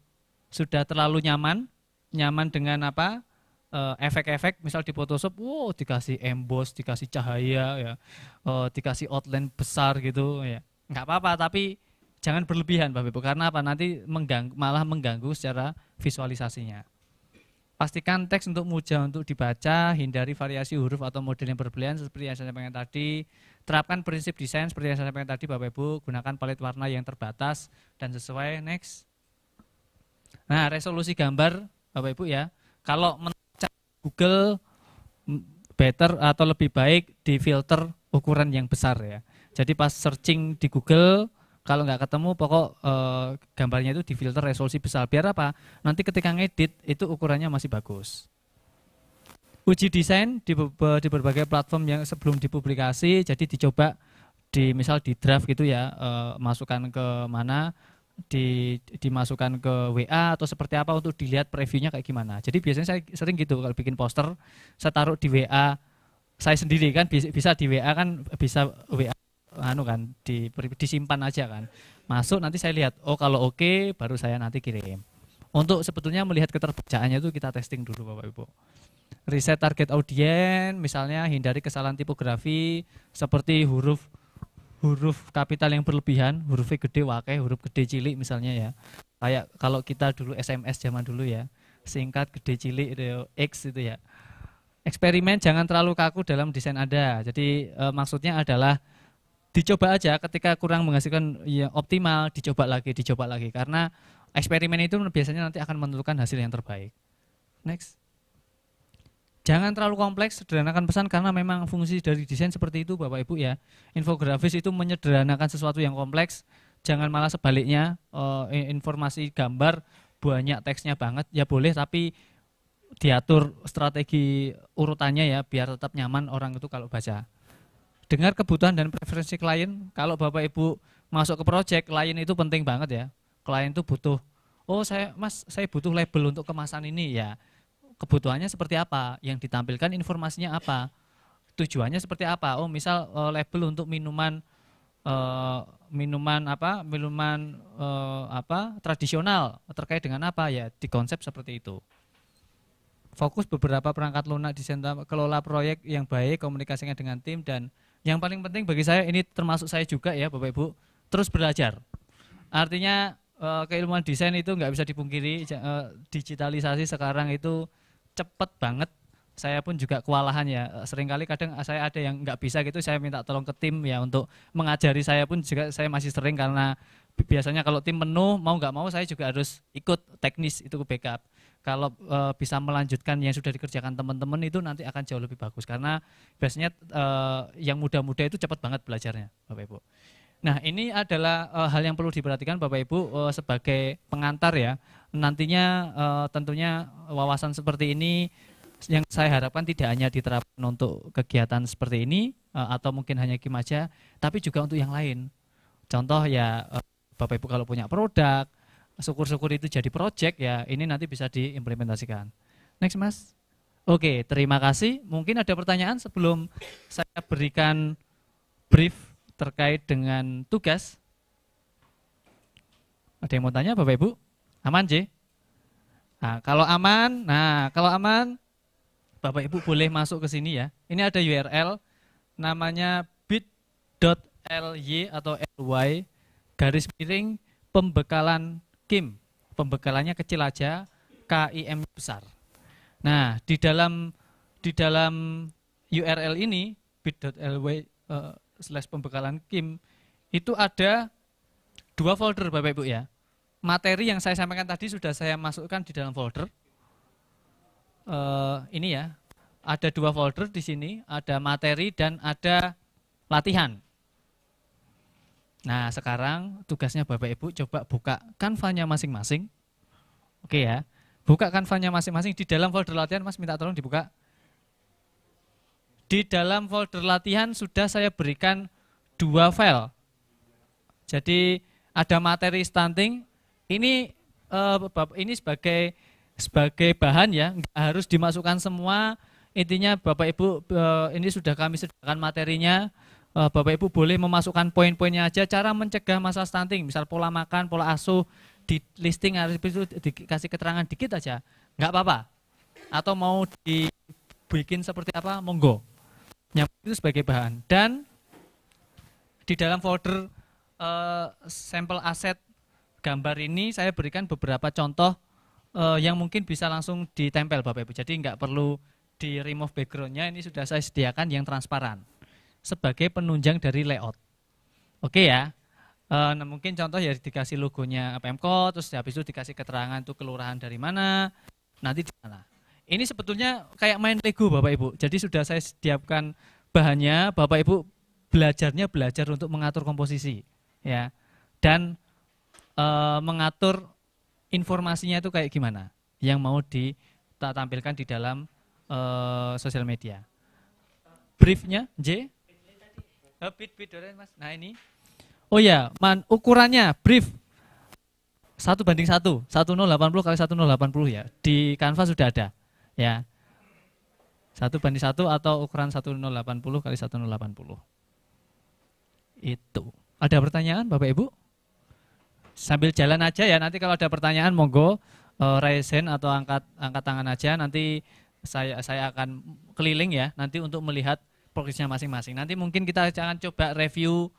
sudah terlalu nyaman, nyaman dengan apa? efek eh, efek-efek misal di Photoshop, wow dikasih emboss, dikasih cahaya, ya, uh, dikasih outline besar gitu, ya nggak apa-apa tapi jangan berlebihan Bapak Ibu karena apa nanti mengganggu, malah mengganggu secara visualisasinya. Pastikan teks untuk mudah untuk dibaca, hindari variasi huruf atau model yang berbelian seperti yang saya sampaikan tadi. Terapkan prinsip desain seperti yang saya sampaikan tadi Bapak Ibu, gunakan palet warna yang terbatas dan sesuai. Next. Nah, resolusi gambar Bapak Ibu ya. Kalau Google better atau lebih baik di filter ukuran yang besar ya. Jadi pas searching di Google kalau nggak ketemu pokok eh, gambarnya itu di filter resolusi besar biar apa? Nanti ketika ngedit itu ukurannya masih bagus. Uji desain di, di berbagai platform yang sebelum dipublikasi jadi dicoba di misal di draft gitu ya eh, masukkan ke mana di, dimasukkan ke WA atau seperti apa untuk dilihat previewnya kayak gimana. Jadi biasanya saya sering gitu kalau bikin poster, saya taruh di WA saya sendiri kan bisa di WA kan bisa WA anu kan di, disimpan aja kan. Masuk nanti saya lihat, oh kalau oke okay, baru saya nanti kirim. Untuk sebetulnya melihat keterbacaannya itu kita testing dulu Bapak Ibu. Riset target audiens, misalnya hindari kesalahan tipografi seperti huruf huruf kapital yang berlebihan, hurufnya gede wakai, huruf gede cilik misalnya ya. Kayak kalau kita dulu SMS zaman dulu ya, singkat gede cilik itu ya, X itu ya. Eksperimen jangan terlalu kaku dalam desain ada Jadi e, maksudnya adalah dicoba aja ketika kurang menghasilkan ya, optimal, dicoba lagi, dicoba lagi karena eksperimen itu biasanya nanti akan menentukan hasil yang terbaik. Next. Jangan terlalu kompleks, sederhanakan pesan karena memang fungsi dari desain seperti itu Bapak Ibu ya. Infografis itu menyederhanakan sesuatu yang kompleks, jangan malah sebaliknya eh, informasi gambar banyak teksnya banget ya boleh tapi diatur strategi urutannya ya biar tetap nyaman orang itu kalau baca. Dengar kebutuhan dan preferensi klien. Kalau Bapak Ibu masuk ke project, klien itu penting banget ya. Klien itu butuh, oh saya mas saya butuh label untuk kemasan ini ya kebutuhannya seperti apa, yang ditampilkan informasinya apa, tujuannya seperti apa. Oh, misal uh, label untuk minuman uh, minuman apa? Minuman uh, apa? tradisional terkait dengan apa ya? Di konsep seperti itu. Fokus beberapa perangkat lunak di sentra kelola proyek yang baik, komunikasinya dengan tim dan yang paling penting bagi saya ini termasuk saya juga ya Bapak Ibu, terus belajar. Artinya keilmuan desain itu nggak bisa dipungkiri digitalisasi sekarang itu cepet banget saya pun juga kewalahan ya eh, seringkali kadang eh, saya ada yang nggak bisa gitu saya minta tolong ke tim ya untuk mengajari saya pun juga saya masih sering karena biasanya kalau tim penuh mau nggak mau saya juga harus ikut teknis itu ke backup kalau e, bisa melanjutkan yang sudah dikerjakan teman-teman itu nanti akan jauh lebih bagus karena biasanya e, yang muda-muda itu cepat banget belajarnya Bapak Ibu. Nah ini adalah e, hal yang perlu diperhatikan Bapak Ibu e, sebagai pengantar ya nantinya uh, tentunya wawasan seperti ini yang saya harapkan tidak hanya diterapkan untuk kegiatan seperti ini uh, atau mungkin hanya Kim aja, tapi juga untuk yang lain. Contoh ya uh, Bapak Ibu kalau punya produk, syukur-syukur itu jadi project ya, ini nanti bisa diimplementasikan. Next Mas. Oke, terima kasih. Mungkin ada pertanyaan sebelum saya berikan brief terkait dengan tugas. Ada yang mau tanya Bapak Ibu? Aman, J? Nah, kalau aman, nah kalau aman, Bapak Ibu boleh masuk ke sini ya. Ini ada URL namanya bit.ly atau ly garis miring pembekalan Kim. Pembekalannya kecil aja, KIM besar. Nah, di dalam di dalam URL ini bit.ly eh, slash pembekalan Kim itu ada dua folder Bapak Ibu ya materi yang saya sampaikan tadi sudah saya masukkan di dalam folder. Uh, ini ya, ada dua folder di sini, ada materi dan ada latihan. Nah, sekarang tugasnya Bapak Ibu coba buka kanvanya masing-masing. Oke ya. Buka kanvanya masing-masing di dalam folder latihan, Mas minta tolong dibuka. Di dalam folder latihan sudah saya berikan dua file. Jadi ada materi stunting, ini uh, ini sebagai sebagai bahan ya, nggak harus dimasukkan semua. Intinya Bapak Ibu uh, ini sudah kami sediakan materinya. Uh, Bapak Ibu boleh memasukkan poin-poinnya aja cara mencegah masalah stunting, misal pola makan, pola asuh di listing harus itu dikasih keterangan dikit aja, nggak apa-apa. Atau mau dibikin seperti apa, monggo. nyampe itu sebagai bahan dan di dalam folder uh, sampel aset gambar ini saya berikan beberapa contoh uh, yang mungkin bisa langsung ditempel Bapak Ibu. Jadi nggak perlu di remove backgroundnya, ini sudah saya sediakan yang transparan sebagai penunjang dari layout. Oke ya, e, nah mungkin contoh ya dikasih logonya PMK terus habis itu dikasih keterangan tuh kelurahan dari mana, nanti di mana. Ini sebetulnya kayak main Lego Bapak Ibu. Jadi sudah saya sediakan bahannya, Bapak Ibu belajarnya belajar untuk mengatur komposisi ya. Dan Eh, mengatur informasinya itu kayak gimana yang mau di tampilkan di dalam uh, sosial media. Briefnya J? Oh, bit, bit, mas. Nah ini. Oh ya, man, ukurannya brief satu banding satu, satu nol delapan puluh kali satu nol delapan puluh ya. Di Canva sudah ada, ya. Satu banding satu atau ukuran satu nol delapan puluh kali satu nol delapan puluh. Itu. Ada pertanyaan, Bapak Ibu? sambil jalan aja ya nanti kalau ada pertanyaan monggo uh, raise hand atau angkat angkat tangan aja nanti saya saya akan keliling ya nanti untuk melihat progresnya masing-masing. Nanti mungkin kita jangan coba review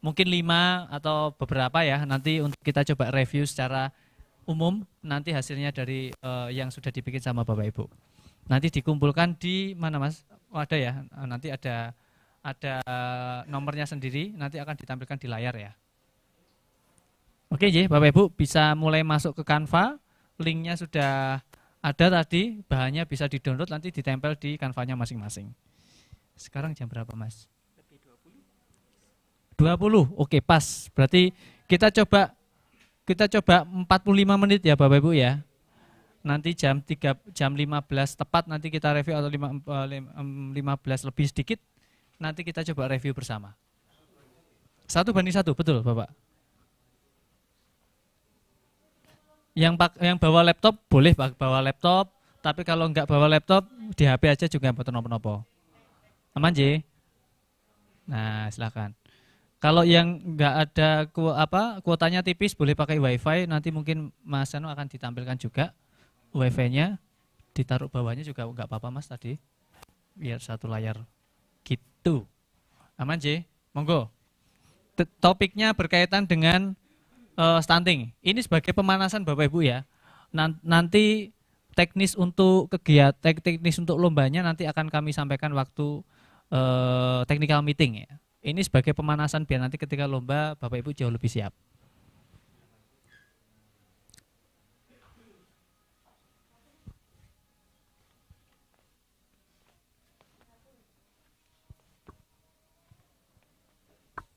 mungkin lima atau beberapa ya nanti untuk kita coba review secara umum nanti hasilnya dari uh, yang sudah dibikin sama Bapak Ibu. Nanti dikumpulkan di mana Mas? Oh, ada ya. Nanti ada ada eh, nomornya sendiri nanti akan ditampilkan di layar ya. Oke, ya, Bapak Ibu bisa mulai masuk ke Canva. Linknya sudah ada tadi, bahannya bisa di-download nanti ditempel di kanvanya masing-masing. Sekarang jam berapa, Mas? 20. 20. Oke, pas. Berarti kita coba kita coba 45 menit ya Bapak Ibu ya. Nanti jam 3 jam 15 tepat nanti kita review atau 15 eh, lebih sedikit. Nanti kita coba review bersama. Satu banding satu, betul Bapak? yang pak yang bawa laptop boleh pak bawa laptop tapi kalau nggak bawa laptop di HP aja juga buat nopo-nopo aman J nah silakan kalau yang nggak ada ku, apa kuotanya tipis boleh pakai WiFi nanti mungkin Mas Anu akan ditampilkan juga WiFi-nya ditaruh bawahnya juga nggak apa-apa Mas tadi biar satu layar gitu aman J monggo topiknya berkaitan dengan uh, stunting. Ini sebagai pemanasan Bapak Ibu ya. Nanti teknis untuk kegiatan teknis untuk lombanya nanti akan kami sampaikan waktu uh, technical meeting ya. Ini sebagai pemanasan biar nanti ketika lomba Bapak Ibu jauh lebih siap.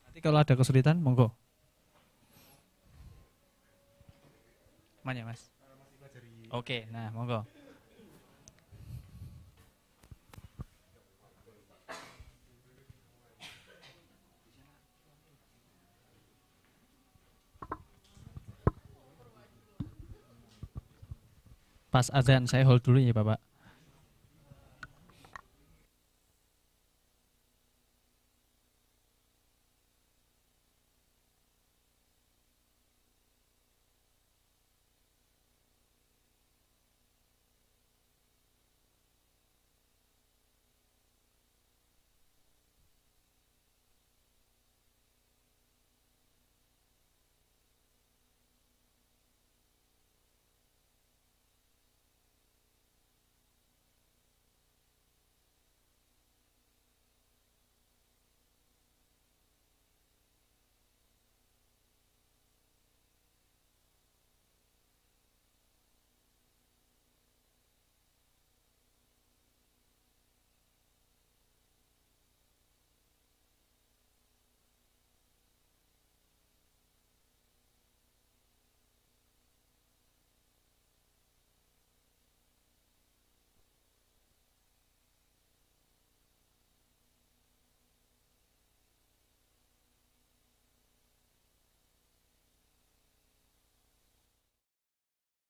Nanti kalau ada kesulitan monggo. Mana ya mas? Oke, nah monggo. Pas azan saya hold dulu ya Bapak.